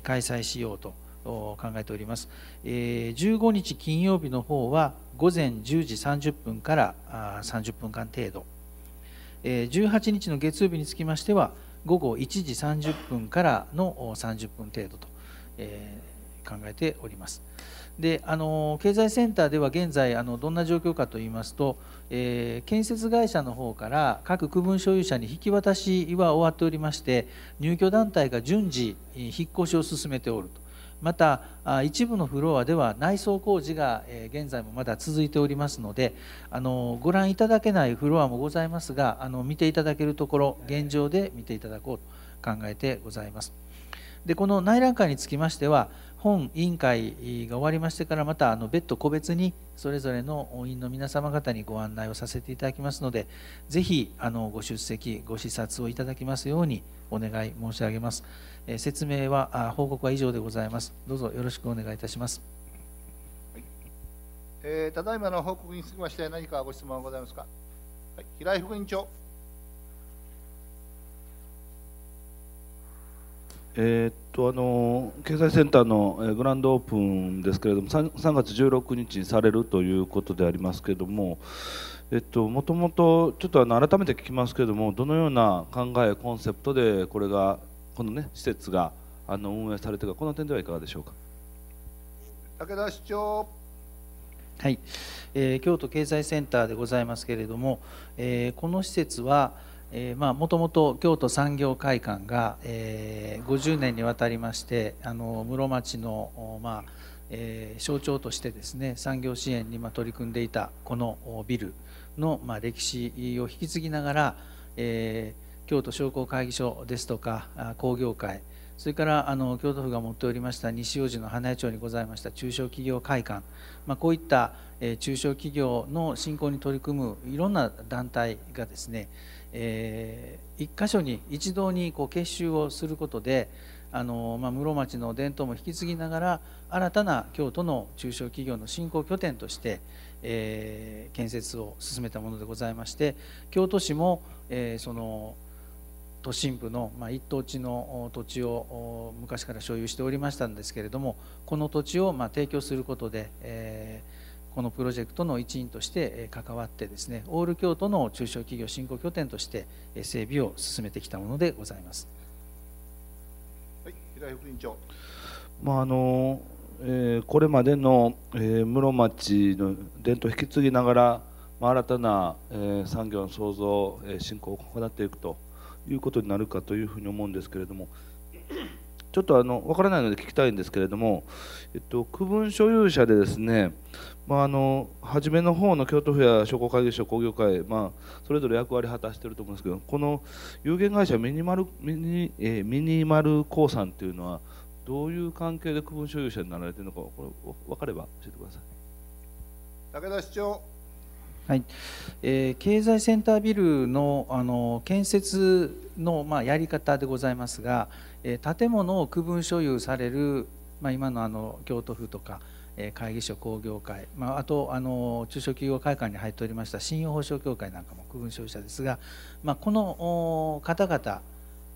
開催しようと考えております15日金曜日の方は午前10時30分から30分間程度18日の月曜日につきましては午後1時30分からの30分程度と、え考えております。であの経済センターでは現在あのどんな状況かといいますと、えー、建設会社の方から各区分所有者に引き渡しは終わっておりまして入居団体が順次引っ越しを進めておるとまた一部のフロアでは内装工事が現在もまだ続いておりますのであのご覧いただけないフロアもございますがあの見ていただけるところ現状で見ていただこうと考えてございます。でこの内覧会につきましては本委員会が終わりましてからまたあの別途個別にそれぞれの委員の皆様方にご案内をさせていただきますのでぜひあのご出席ご視察をいただきますようにお願い申し上げます、え説明は報告は以上でございますどうぞよろしくお願いいたします、はい、えー、ただいまの報告につきまして何かご質問はございますか、はい、平井副委員長えー、っとあの経済センターのグランドオープンですけれども 3, 3月16日にされるということでありますけれども、えっと、もともとちょっとあの改めて聞きますけれどもどのような考えコンセプトでこれがこの、ね、施設があの運営されているかこの点ではいかがでしょうか武田市長はい、えー、京都経済センターでございますけれども、えー、この施設はもともと京都産業会館が、えー、50年にわたりましてあの室町のまあえー、象徴としてですね産業支援にまあ取り組んでいたこのビルのまあ歴史を引き継ぎながら、えー、京都商工会議所ですとか工業会それからあの京都府が持っておりました西大路の花屋町にございました中小企業会館、まあ、こういった、えー、中小企業の振興に取り組むいろんな団体がですねえー、一箇所に一堂にこう結集をすることであの、まあ、室町の伝統も引き継ぎながら新たな京都の中小企業の振興拠点として、えー、建設を進めたものでございまして京都市も、えー、その都心部の、まあ、一等地の土地を昔から所有しておりましたんですけれどもこの土地を、まあ、提供することで、えーこのプロジェクトの一員として関わってですねオール京都の中小企業振興拠点として整備を進めてきたものでございます。はい、平井副委員長、まああのえー、これまでの、えー、室町の伝統を引き継ぎながら、まあ、新たな、えー、産業の創造、えー、振興を行っていくということになるかというふうに思うんですけれどもちょっとあの分からないので聞きたいんですけれども、えっと、区分所有者でですね、まあ、あの初めの方の京都府や商工会議所工業会、まあ、それぞれ役割果たしていると思うんですけどこの有限会社ミニマルミニ,、えー、ミニマル興産というのはどういう関係で区分所有者になられているのかこれ分かれば教えてください。武田市長はいえー、経済センタービルのあの建設の、まあ、やり方でございますが、え建物を区分所有される、まあ、今のあの京都府とか、え会議所工業会、まあ、あとあの中小企業会館に入っておりました信用保証協会なんかも区分所有者ですが、まあ、この方々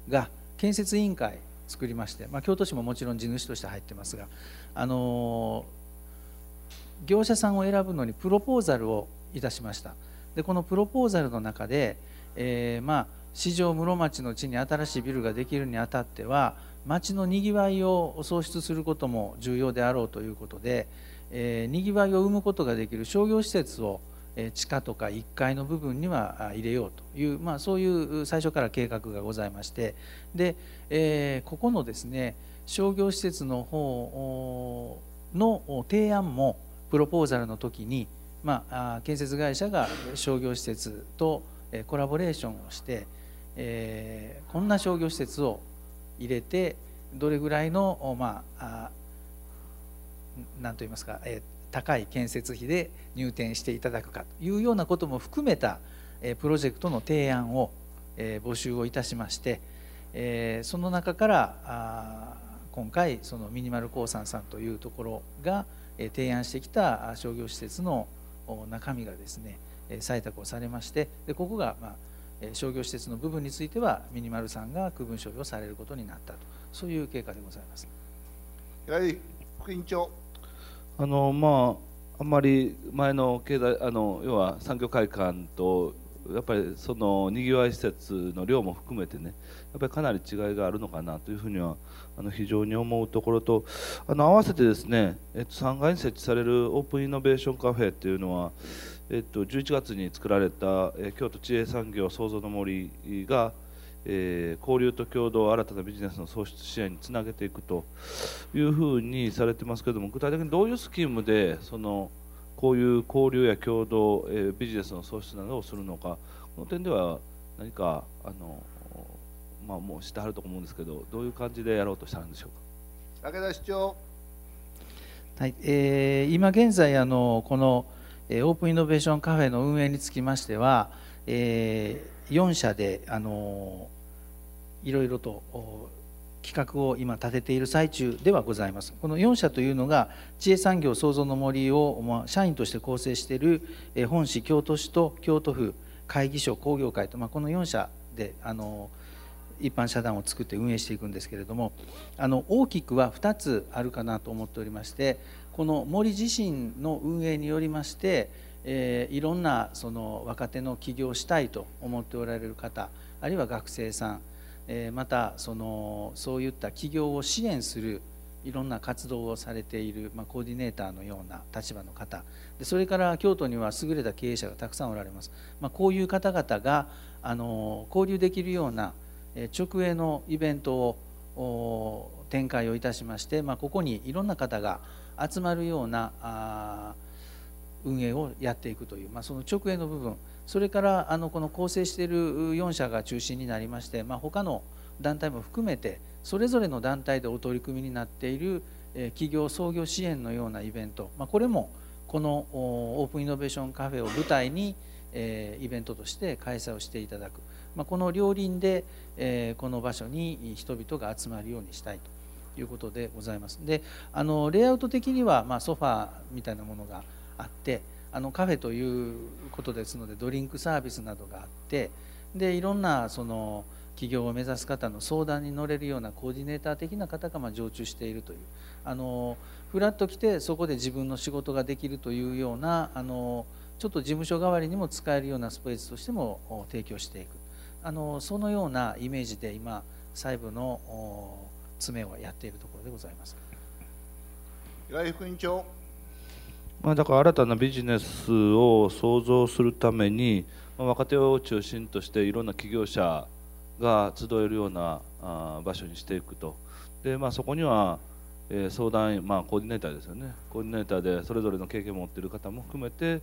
が建設委員会作りまして、まあ、京都市ももちろん地主として入ってますが、あの業者さんを選ぶのにプロポーザルをいたしました。でこのプロポーザルの中で、えー、まあ市場室町の地に新しいビルができるにあたっては町のにぎわいを創出することも重要であろうということで、えー、にぎわいを生むことができる商業施設を地下とか1階の部分には入れようという、まあ、そういう最初から計画がございましてで、えー、ここのですね商業施設の方の提案もプロポーザルの時に、まあ、建設会社が商業施設とコラボレーションをしてえー、こんな商業施設を入れてどれぐらいのまあと言いますか、えー、高い建設費で入店していただくかというようなことも含めた、えー、プロジェクトの提案を、えー、募集をいたしまして、えー、その中からあ今回そのミニマル興産さんというところが、えー、提案してきた商業施設の中身がですね採択をされましてでここがまあ商業施設の部分についてはミニマルさんが区分商業をされることになったとそういう経過でございます副委員長あのまああんまり前の経済あの要は産業会館とやっぱりそのにぎわい施設の量も含めてねやっぱりかなり違いがあるのかなというふうにはあの非常に思うところとあの合わせてですね、えっと、3階に設置されるオープンイノベーションカフェっていうのはえっと、11月に作られた、え京都知恵産業創造の森が、えー、交流と共同新たなビジネスの創出支援につなげていくというふうにされてますけれども具体的にどういうスキームでそのこういう交流や共同、えー、ビジネスの創出などをするのかこの点では何かあの、まあ、もうしてはると思うんですけどどういう感じでやろうとしたんでしょうか。武田市長はいえー、今現在あのこのオープンイノベーションカフェの運営につきましては、えー、4社で、あのいろいろと企画を今立てている最中ではございます。この4社というのが知恵産業創造の森を社員として構成している本市京都市と京都府会議所工業会と、まあ、この4社であの一般社団を作って運営していくんですけれどもあの大きくは2つあるかなと思っておりましてこの森自身の運営によりまして、えー、いろんなその若手の起業したいと思っておられる方あるいは学生さん、えー、またそのそういった起業を支援するいろんな活動をされている、まあ、コーディネーターのような立場の方でそれから京都には優れた経営者がたくさんおられます、まあ、こういう方々があの交流できるような直営のイベントを展開をいたしまして、まあ、ここにいろんな方が集まるような運営をやっていくという、まあ、その直営の部分それからあのこの構成している4社が中心になりまして、まあ、他の団体も含めてそれぞれの団体でお取り組みになっている企業創業支援のようなイベント、まあ、これもこのオープンイノベーションカフェを舞台にイベントとして開催をしていただく、まあ、この両輪でこの場所に人々が集まるようにしたいということでございます。であのレイアウト的には、まあ、ソファーみたいなものがあってあのカフェということですのでドリンクサービスなどがあってでいろんなその起業を目指す方の相談に乗れるようなコーディネーター的な方がま常駐しているというあのフラッと来てそこで自分の仕事ができるというようなあのちょっと事務所代わりにも使えるようなスペースとしても提供していくあのそのようなイメージで今細部の詰めをやっているところでございます。岩井副委員長まあ、だから新たなビジネスを創造するために、まあ、若手を中心としていろんな起業者が集えるようなあ場所にしていくとで、まあ、そこには、え相談員、まあ、コーディネーターですよねコーディネーターでそれぞれの経験を持っている方も含めて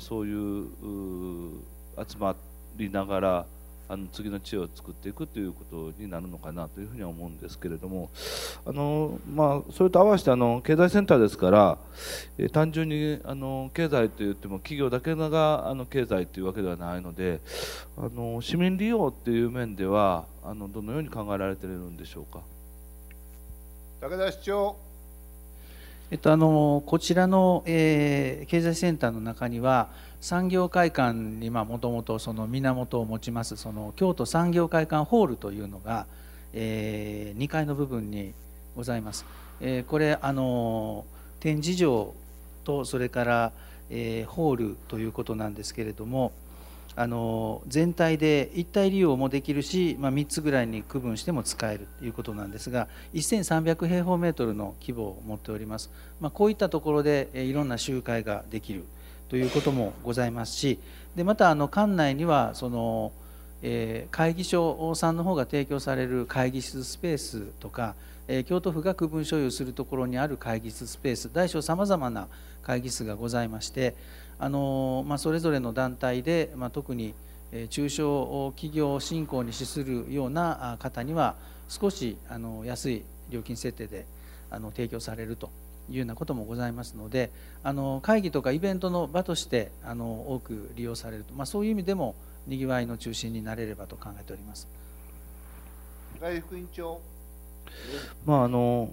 そういう集まりながらあの次の知恵を作っていくということになるのかなというふうには思うんですけれどもあの、まあ、それと合わせてあの経済センターですから、えー、単純にあの経済といっても企業だけがあの経済というわけではないのであの市民利用という面ではあのどのように考えられているんでしょうか。武田市長えっと、あのこちらの、えー、経済センターの中には産業会館にもともとその源を持ちますその京都産業会館ホールというのが、えー、2階の部分にございます。えー、これあの展示場とそれから、えー、ホールということなんですけれどもあの全体で一体利用もできるし、まあ、3つぐらいに区分しても使えるということなんですが1300平方メートルの規模を持っております、まあ、こういったところでいろんな集会ができる。ということもございますしでまたあの館内にはその、えー、会議所さんの方が提供される会議室スペースとか、えー、京都府が区分所有するところにある会議室スペース大小さまざまな会議室がございまして、あのー、まあ、それぞれの団体で、まあ、特に中小企業振興に資するような方には少しあの安い料金設定であの提供されるというようなこともございますのであの会議とかイベントの場としてあの多く利用されると、まあ、そういう意味でもにぎわいの中心になれればと考えております。大福院長まああの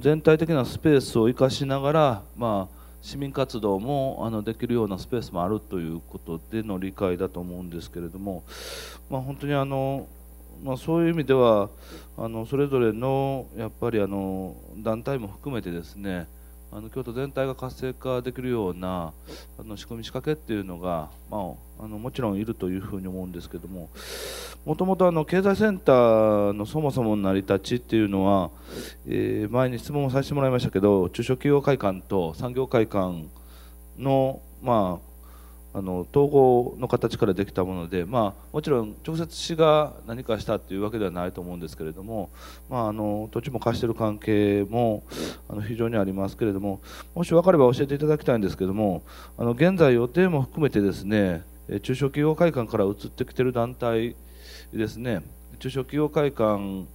全体的なスペースを生かしながら、まあ、市民活動もあのできるようなスペースもあるということでの理解だと思うんですけれども、まあ、本当にあのまあ、そういう意味ではあのそれぞれのやっぱりあの団体も含めてですねあの京都全体が活性化できるようなあの仕組み仕掛けっていうのが、まあ、あのもちろんいるというふうに思うんですけどももともとあの経済センターのそもそもの成り立ちっていうのは、えー、前に質問をさせてもらいましたけど中小企業会館と産業会館の、まあ、あの統合の形からできたもので、まあ、もちろん直接市が何かしたというわけではないと思うんですけれども、まあ、あの土地も貸している関係もあの非常にありますけれどももし分かれば教えていただきたいんですけれどもあの現在予定も含めてですね中小企業会館から移ってきている団体ですね中小企業会館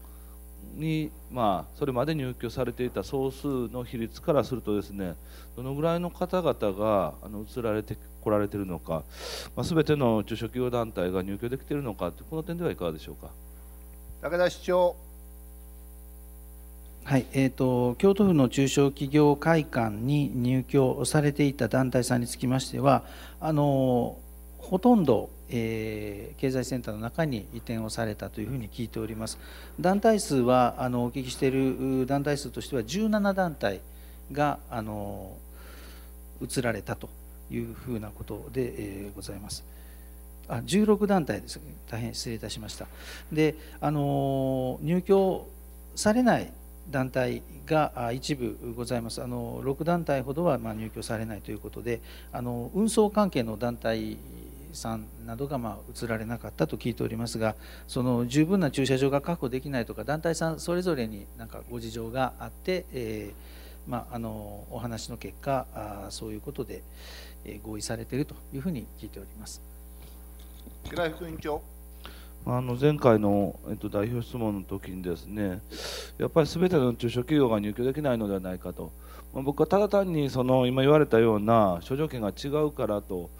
に、まあ、それまで入居されていた総数の比率からするとですねどのぐらいの方々があの移られて来られているのか、まあ、全ての中小企業団体が入居できているのかこの点ではいかがでしょうか武田市長はいえーと、京都府の中小企業会館に入居されていた団体さんにつきましてはあのほとんど、えー、経済センターの中に移転をされたというふうに聞いております団体数はあのお聞きしている団体数としては17団体があの移られたというふうなことで、ございます。あ16団体です、大変失礼いたしました。であの入居されない団体が一部ございます、あの6団体ほどはま入居されないということで、あの運送関係の団体さんなどがま移られなかったと聞いておりますが、その十分な駐車場が確保できないとか、団体さんそれぞれになんかご事情があって、えー、まあ、あのお話の結果あそういうことで、合意されているというふうに聞いております。平井副委員長あの前回の、えっと、代表質問の時にですねやっぱり全ての中小企業が入居できないのではないかと、まあ、僕はただ単にその今言われたような諸条件が違うからと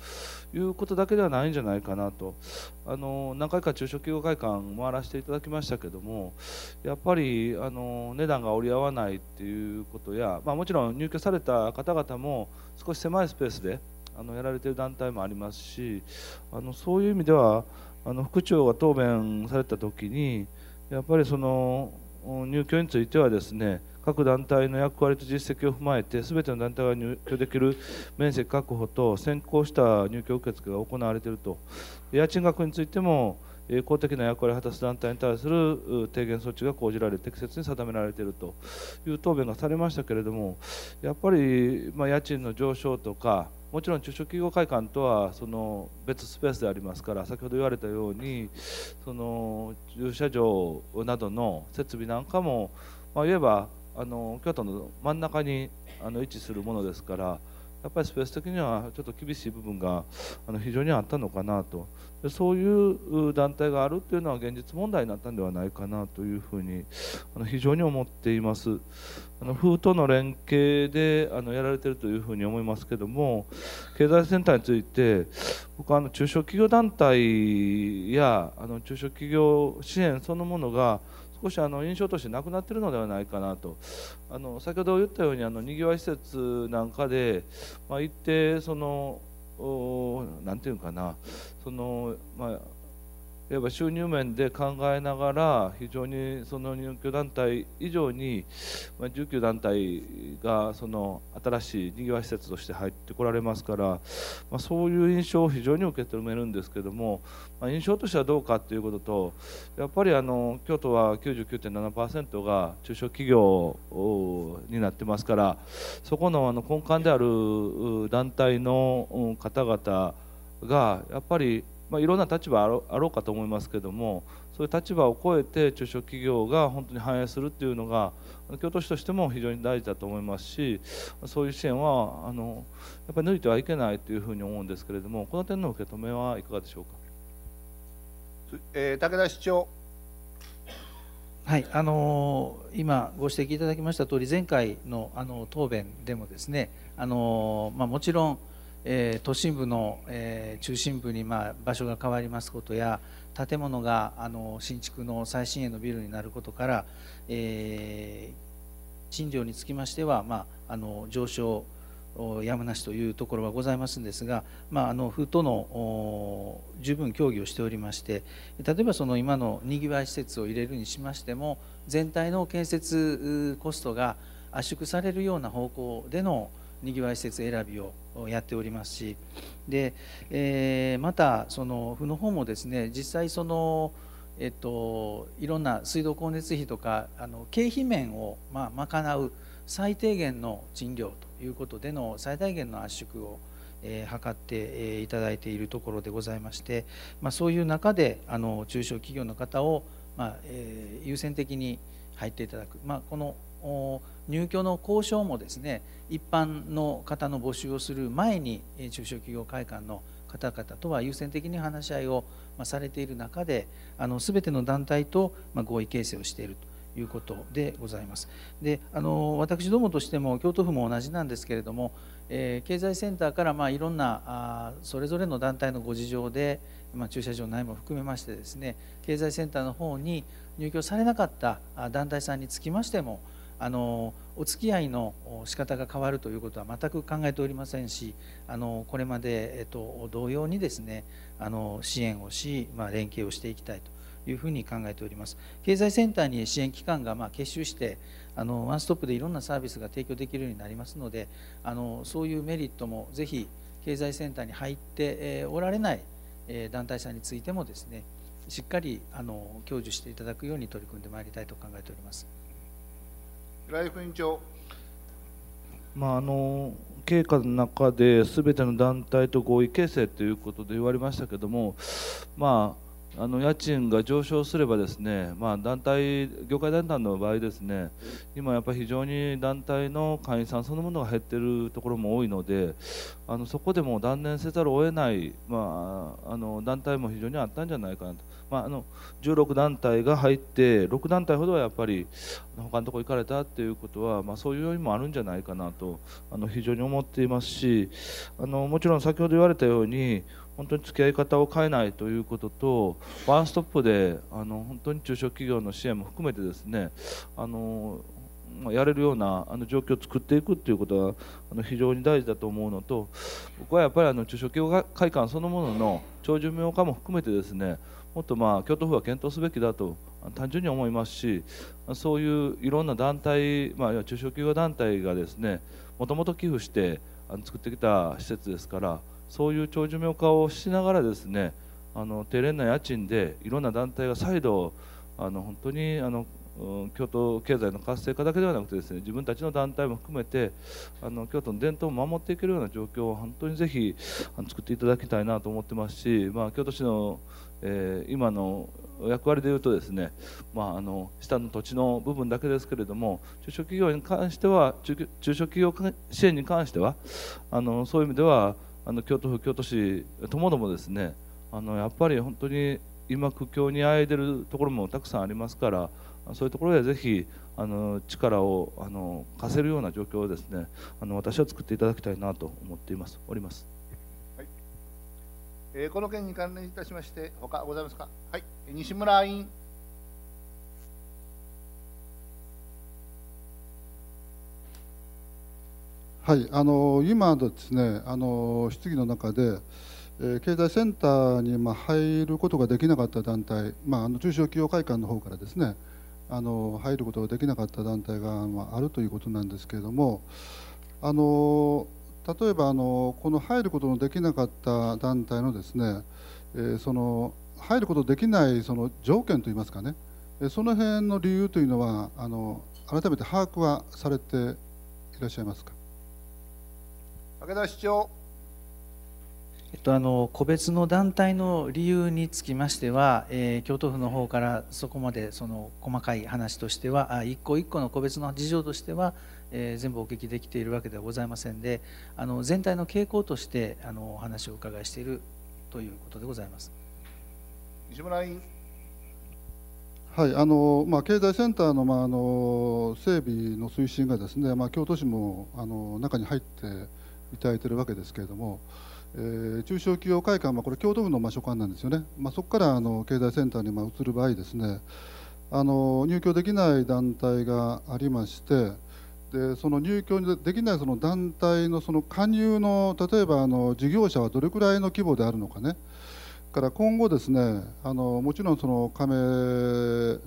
いうことだけではないんじゃないかなとあの何回か中小企業会館回らせていただきましたけどもやっぱりあの値段が折り合わないっていうことや、まあ、もちろん入居された方々も少し狭いスペースであのやられている団体もありますしあのそういう意味ではあの副長が答弁された時にやっぱりその入居についてはですね各団体の役割と実績を踏まえて全ての団体が入居できる面積確保と先行した入居受付が行われていると家賃額についても公的な役割を果たす団体に対する提言措置が講じられ適切に定められているという答弁がされましたけれどもやっぱり、まあ、家賃の上昇とかもちろん中小企業会館とはその別スペースでありますから先ほど言われたようにその駐車場などの設備なんかも、まあ、いえばあの京都の真ん中にあの位置するものですから。やっぱりスペース的にはちょっと厳しい部分があの非常にあったのかなとそういう団体があるというのは現実問題になったんではないかなというふうにあの非常に思っていますあの風との連携であのやられているというふうに思いますけども経済センターについて僕はあの中小企業団体やあの中小企業支援そのものが少しあの印象としてなくなってるのではないかなとあの先ほど言ったようにあのにぎわい施設なんかで、まあ、一定その何て言うかなその、まあ、収入面で考えながら非常にその入居団体以上に、まあ、19団体がその新しいにぎわい施設として入ってこられますから、まあ、そういう印象を非常に受け止めるんですけども、まあ、印象としてはどうかということとやっぱりあの京都は99.7%が中小企業になってますからそこのあの根幹である団体の方々がやっぱりまあ、いろんな立場あろうかと思いますけどもそういう立場を超えて中小企業が本当に反映するっていうのが京都市としても非常に大事だと思いますしそういう支援はあのやっぱり抜いてはいけないというふうに思うんですけれどもこの点の受け止めはいかがでしょうか、えー、武田市長はいあのー、今、ご指摘いただきました通り前回のあの答弁でもですねあのー、まあ、もちろんえー、都心部の、えー、中心部に、まあ、場所が変わりますことや建物があの新築の最新鋭のビルになることから、えー、賃料につきましては、まあ、あの上昇やむなしというところはございますんですが、まあ、あの府との十分協議をしておりまして例えばその今のにぎわい施設を入れるにしましても全体の建設コストが圧縮されるような方向でのにぎわい施設選びをやっておりますしで、えー、またその府の方もですね実際そのえっと、いろんな水道光熱費とかあの経費面を、まあ、賄う最低限の賃料ということでの最大限の圧縮を、えー、図って、えー、いただいているところでございまして、まあ、そういう中であの中小企業の方を、まあえー、優先的に入っていただく、まあ、この入居の交渉もですね一般の方の募集をする前に中小企業会館の方々とは優先的に話し合いをされている中であの全ての団体と合意形成をしていると。いうことでございますであの私どもとしても京都府も同じなんですけれども、えー、経済センターから、まあ、いろんなあそれぞれの団体のご事情で、まあ、駐車場内も含めましてですね経済センターの方に入居されなかった団体さんにつきましても、あのお付き合いの仕方が変わるということは全く考えておりませんしあのこれまで、えっと、同様にですねあの支援をし、まあ、連携をしていきたいというふうに考えております経済センターに支援機関がま結集してあのワンストップでいろんなサービスが提供できるようになりますのであのそういうメリットもぜひ経済センターに入っておられない団体さんについてもですねしっかりあの享受していただくように取り組んでまいりたいと考えております。ライフ委員長。まああの経過の中で全ての団体と合意形成ということで言われましたけども、まあ、あの家賃が上昇すればですね、まあ、団体業界団体の場合ですね今やっぱり非常に団体の会員さんそのものが減っているところも多いのであのそこでも断念せざるを得ない、まあ、あの団体も非常にあったんじゃないかなと。まあ、あの16団体が入って6団体ほどはやっぱり他のところ行かれたっていうことは、まあ、そういう要因もあるんじゃないかなとあの非常に思っていますしあのもちろん先ほど言われたように本当に付き合い方を変えないということとワンストップであの本当に中小企業の支援も含めてですねあのやれるようなあの状況を作っていくということはあの非常に大事だと思うのと僕はやっぱりあの中小企業会館そのものの長寿命化も含めてですねもっとまあ京都府は検討すべきだと単純に思いますしそういういろんな団体、まあ、中小企業団体がですねもともと寄付して作ってきた施設ですからそういう長寿命化をしながらですねあの低廉な家賃でいろんな団体が再度あの本当にあの京都経済の活性化だけではなくてですね自分たちの団体も含めてあの京都の伝統を守っていけるような状況を本当にぜひ作っていただきたいなと思ってますし、まあ、京都市のえー、今の役割でいうとですね、まあ、あの下の土地の部分だけですけれども中小企業に関しては中小企業支援に関してはあのそういう意味ではあの京都府京都市ともどもですねあのやっぱり本当に今苦境にあえでるところもたくさんありますからそういうところでぜひあの力をあの貸せるような状況をですねあの私は作っていただきたいなと思っていますおります。えー、この件に関連いたしまして、他ございますか、はい、西村委員。はい、あの今ですね、あの質疑の中で、えー、経済センターにまあ入ることができなかった団体、まああの中小企業会館の方からですね、あの入ることができなかった団体があるということなんですけれども、あの例えばあのこの入ることのできなかった団体のですね、えー、その入ることできないその条件といいますかねその辺の理由というのはあの改めて把握はされていらっしゃいますか武田市長、えっと、あの個別の団体の理由につきましては、えー、京都府の方からそこまでその細かい話としてはあ一個一個の個別の事情としてはえー、全部お聞きできているわけではございませんであの全体の傾向としてあのお話をお伺いしているということでございます。西村委員はいあのまあ、経済センターの,、まあ、あの整備の推進がですね、まあ、京都市もあの中に入っていただいているわけですけれども、えー、中小企業会館あ、これ京都府のまあ所管なんですよね、まあ、そこからあの経済センターにまあ移る場合ですねあの入居できない団体がありましてでその入居できないその団体のその加入の例えばあの事業者はどれくらいの規模であるのかねから今後ですねあのもちろんその加盟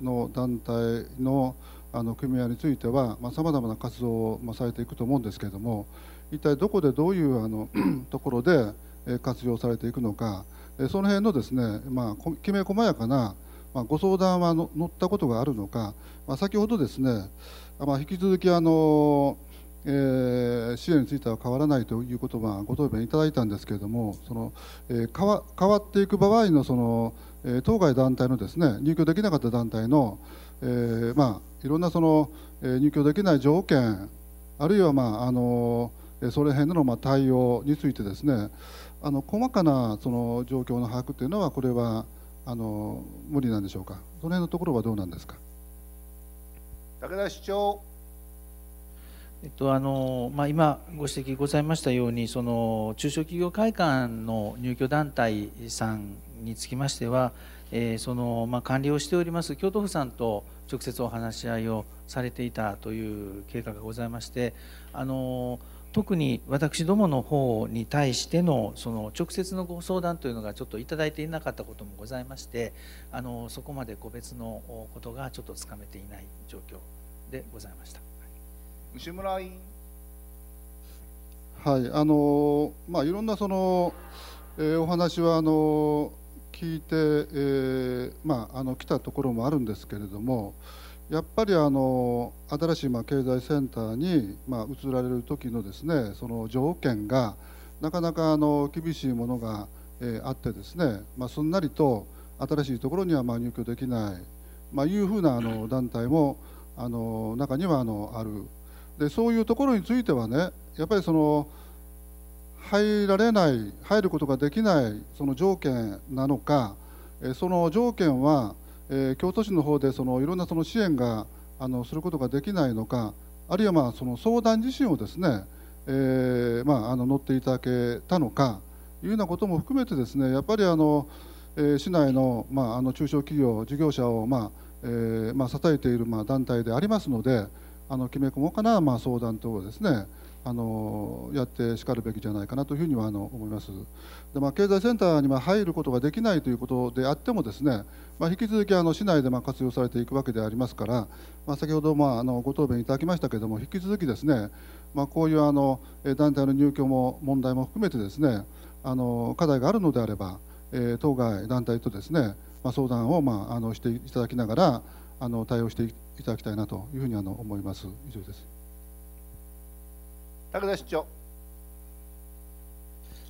の団体のあの組合についてはさまざ、まな活動をされていくと思うんですけれども一体どこでどういうあの [CLEARS THROAT] ところで活用されていくのかその辺のですね、まあ、きめ細やかなご相談は乗ったことがあるのか、まあ、先ほどですねまあ、引き続きあの、えー、資については変わらないということはご答弁いただいたんですけれどもその、えー、変わ変わっていく場合のその、えー、当該団体のです、ね、入居できなかった団体の、えーまあ、いろんなその、えー、入居できない条件あるいは、まああのそれ辺のまあ対応についてですねあの細かなその状況の把握というのはこれはあの無理なんでしょうかその辺のところはどうなんですか。武田市長。えっとあのまあ、今、ご指摘ございましたようにその中小企業会館の入居団体さんにつきましては、えー、そのまあ、管理をしております京都府さんと直接お話し合いをされていたという経過がございましてあの特に私どもの方に対してのその直接のご相談というのがちょっと頂いていなかったこともございましてあのそこまで個別のことがちょっとつかめていない状況でございました。牛村委員はいあのまあ、いろんなその、えー、お話はあの聞いて、えーまあ、あの来たところもあるんですけれども、やっぱりあの新しいまあ経済センターにまあ移られる時のですねその条件がなかなかあの厳しいものが、えあってですね、まあ、すんなりと新しいところにはまあ入居できない、まあ、いうふうなあの団体もあの中にはあのあるでそういうところについてはねやっぱりその入られない入ることができないその条件なのかその条件はえー、京都市の方でそのいろんなその支援があのすることができないのかあるいはまあその相談自身をですね、えー、まあ、あの乗っていただけたのかいうようなことも含めてですねやっぱりあの、えー、市内の,、まあ、あの中小企業事業者を、まあえーまあ、支えている、まあ、団体でありますのであのきめ細かな、まあ、相談等をですねあのやってしかるべきじゃないかなというふうにはあの思いますで、まあ、経済センターに入ることができないということであってもですね、まあ、引き続きあの市内でま活用されていくわけでありますから、まあ、先ほどまあのご答弁いただきましたけれども引き続きですね、まこういうあの団体の入居も問題も含めてですねあの課題があるのであれば、え当該団体とですね、ま相談をまあのしていただきながらあの対応していただきたいなというふうにあの思います。以上です。武田市長。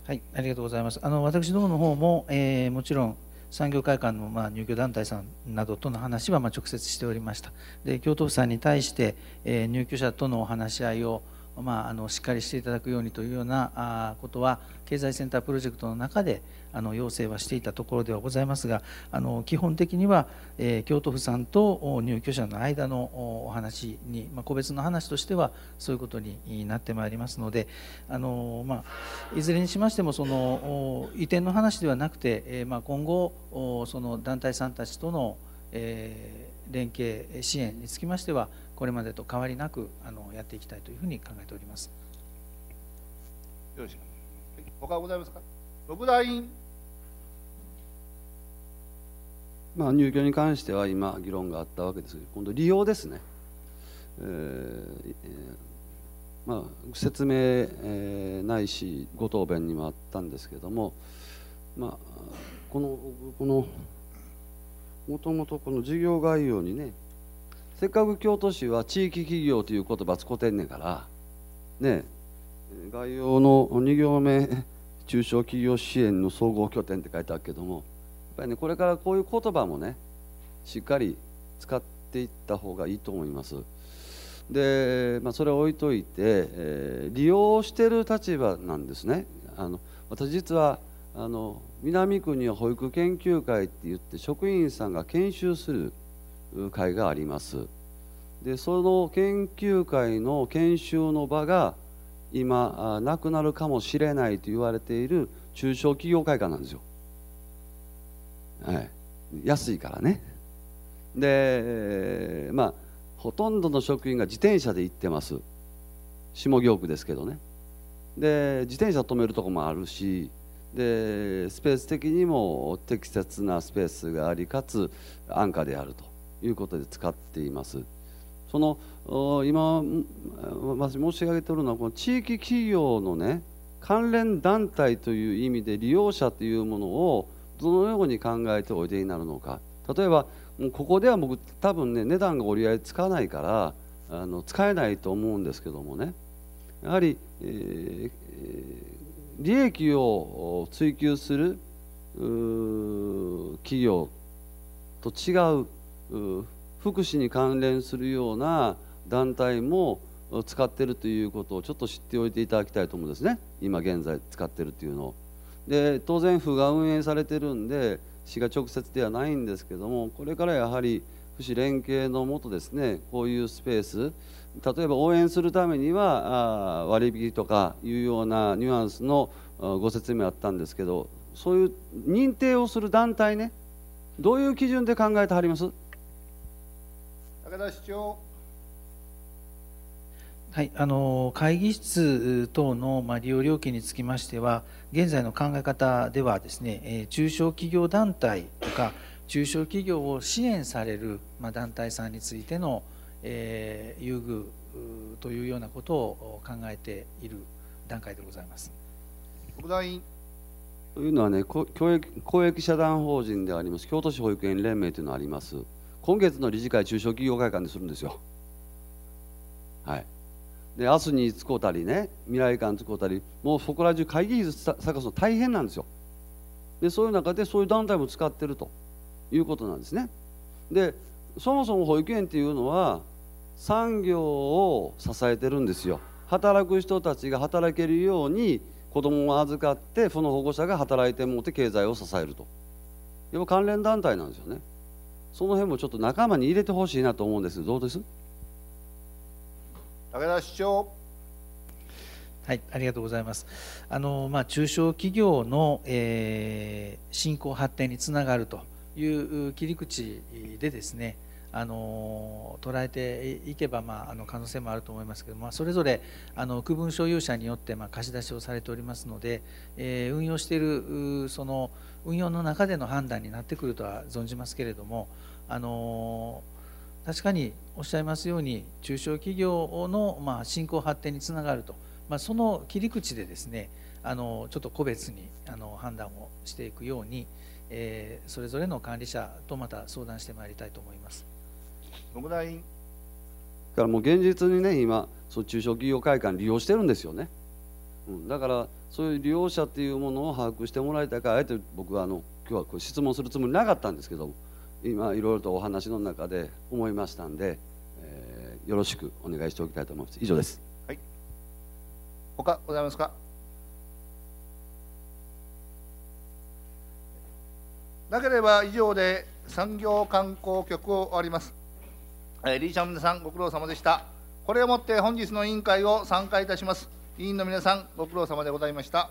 はい、ありがとうございます。あの私どもの方も、えー、もちろん産業会館のまあ入居団体さんなどとの話はまあ直接しておりました。で、京都府さんに対して、えー、入居者とのお話し合いをまあ、あのしっかりしていただくようにというようなあことは経済センタープロジェクトの中で、あの要請はしていたところではございますがあの基本的には、えー、京都府さんと入居者の間のお話に、まあ、個別の話としてはそういうことになってまいりますのであの、まあ、いずれにしましてもその移転の話ではなくて、えー、まあ、今後その団体さんたちとの、えー、連携支援につきましてはこれまでと変わりなくあのやっていきたいというふうに考えております。よろしく。他ございますか。六大院まあ、入居に関しては今議論があったわけですけど今度利用ですね、えーまあ、説明、えー、ないしご答弁にもあったんですけども、まあ、このこのもともとこの事業概要にねせっかく京都市は地域企業という言葉使ってんねんからね概要の2行目中小企業支援の総合拠点って書いてあるけどもやっぱりねこれからこういう言葉もねしっかり使っていった方がいいと思います。で、まあ、それを置いといて、えー、利用してる立場なんですね。あの私実はあの南区には保育研究会って言って職員さんが研修する会があります。でその研究会の研修の場が今なくなるかもしれないと言われている中小企業会館なんですよ。はい、安いからね。でまあほとんどの職員が自転車で行ってます下京区ですけどね。で自転車止めるとこもあるしでスペース的にも適切なスペースがありかつ安価であるということで使っています。その今私申し上げておるのはこの地域企業のね関連団体という意味で利用者というものをどのように考えておいでになるのか例えばここでは僕多分ね値段が折り合いつかないからあの使えないと思うんですけどもねやはり、えー、利益を追求する企業と違う福祉に関連するような団体も使ってるということをちょっと知っておいていただきたいと思うんですね今現在使ってるっていうのを。で当然府が運営されてるんで市が直接ではないんですけどもこれからやはり府市連携のもとですねこういうスペース例えば応援するためには割引とかいうようなニュアンスのご説明あったんですけどそういう認定をする団体ねどういう基準で考えてはります高田市長。はい、あの会議室等の、ま利用料金につきましては現在の考え方ではですね、え中小企業団体とか中小企業を支援される、ま団体さんについての、え優遇というようなことを考えている段階でございます。国大員というのはね公益公益社団法人であります京都市保育園連盟というのがあります。今月の理事会中小企業会館でするんですよはいで明日に使うたりね未来館使うたりもうそこら中会議室探すの大変なんですよでそういう中でそういう団体も使ってるということなんですねでそもそも保育園っていうのは産業を支えてるんですよ働く人たちが働けるように子供を預かってその保護者が働いてもって経済を支えるとでも関連団体なんですよねその辺もちょっと仲間に入れてほしいなと思うんですどうです武田市長はい、ありがとうございます。あのまあ、中小企業の、えー、振興発展につながるという切り口でですね、あの捉えていけば、まあ、あの可能性もあると思いますけど、まあ、それぞれあの区分所有者によって、まあ、貸し出しをされておりますので、えー、運用しているその運用の中での判断になってくるとは存じますけれども、あの確かにおっしゃいますように中小企業の、まあ、振興発展につながると、まあ、その切り口でですねあのちょっと個別にあの判断をしていくように、えー、それぞれの管理者とまた相談してまいりたいと思います。国だからもう現実にね今そう中小企業会館利用してるんですよね、うん、だからそういう利用者っていうものを把握してもらいたいからあえて僕はあの今日はこれ質問するつもりなかったんですけども今いろいろとお話の中で思いましたんで、えー、よろしくお願いしておきたいと思います以上ですはい他ございますかなければ以上で産業観光局を終わります、えー、リーチャン皆さんご苦労様でしたこれをもって本日の委員会を参加いたします委員の皆さんご苦労様でございました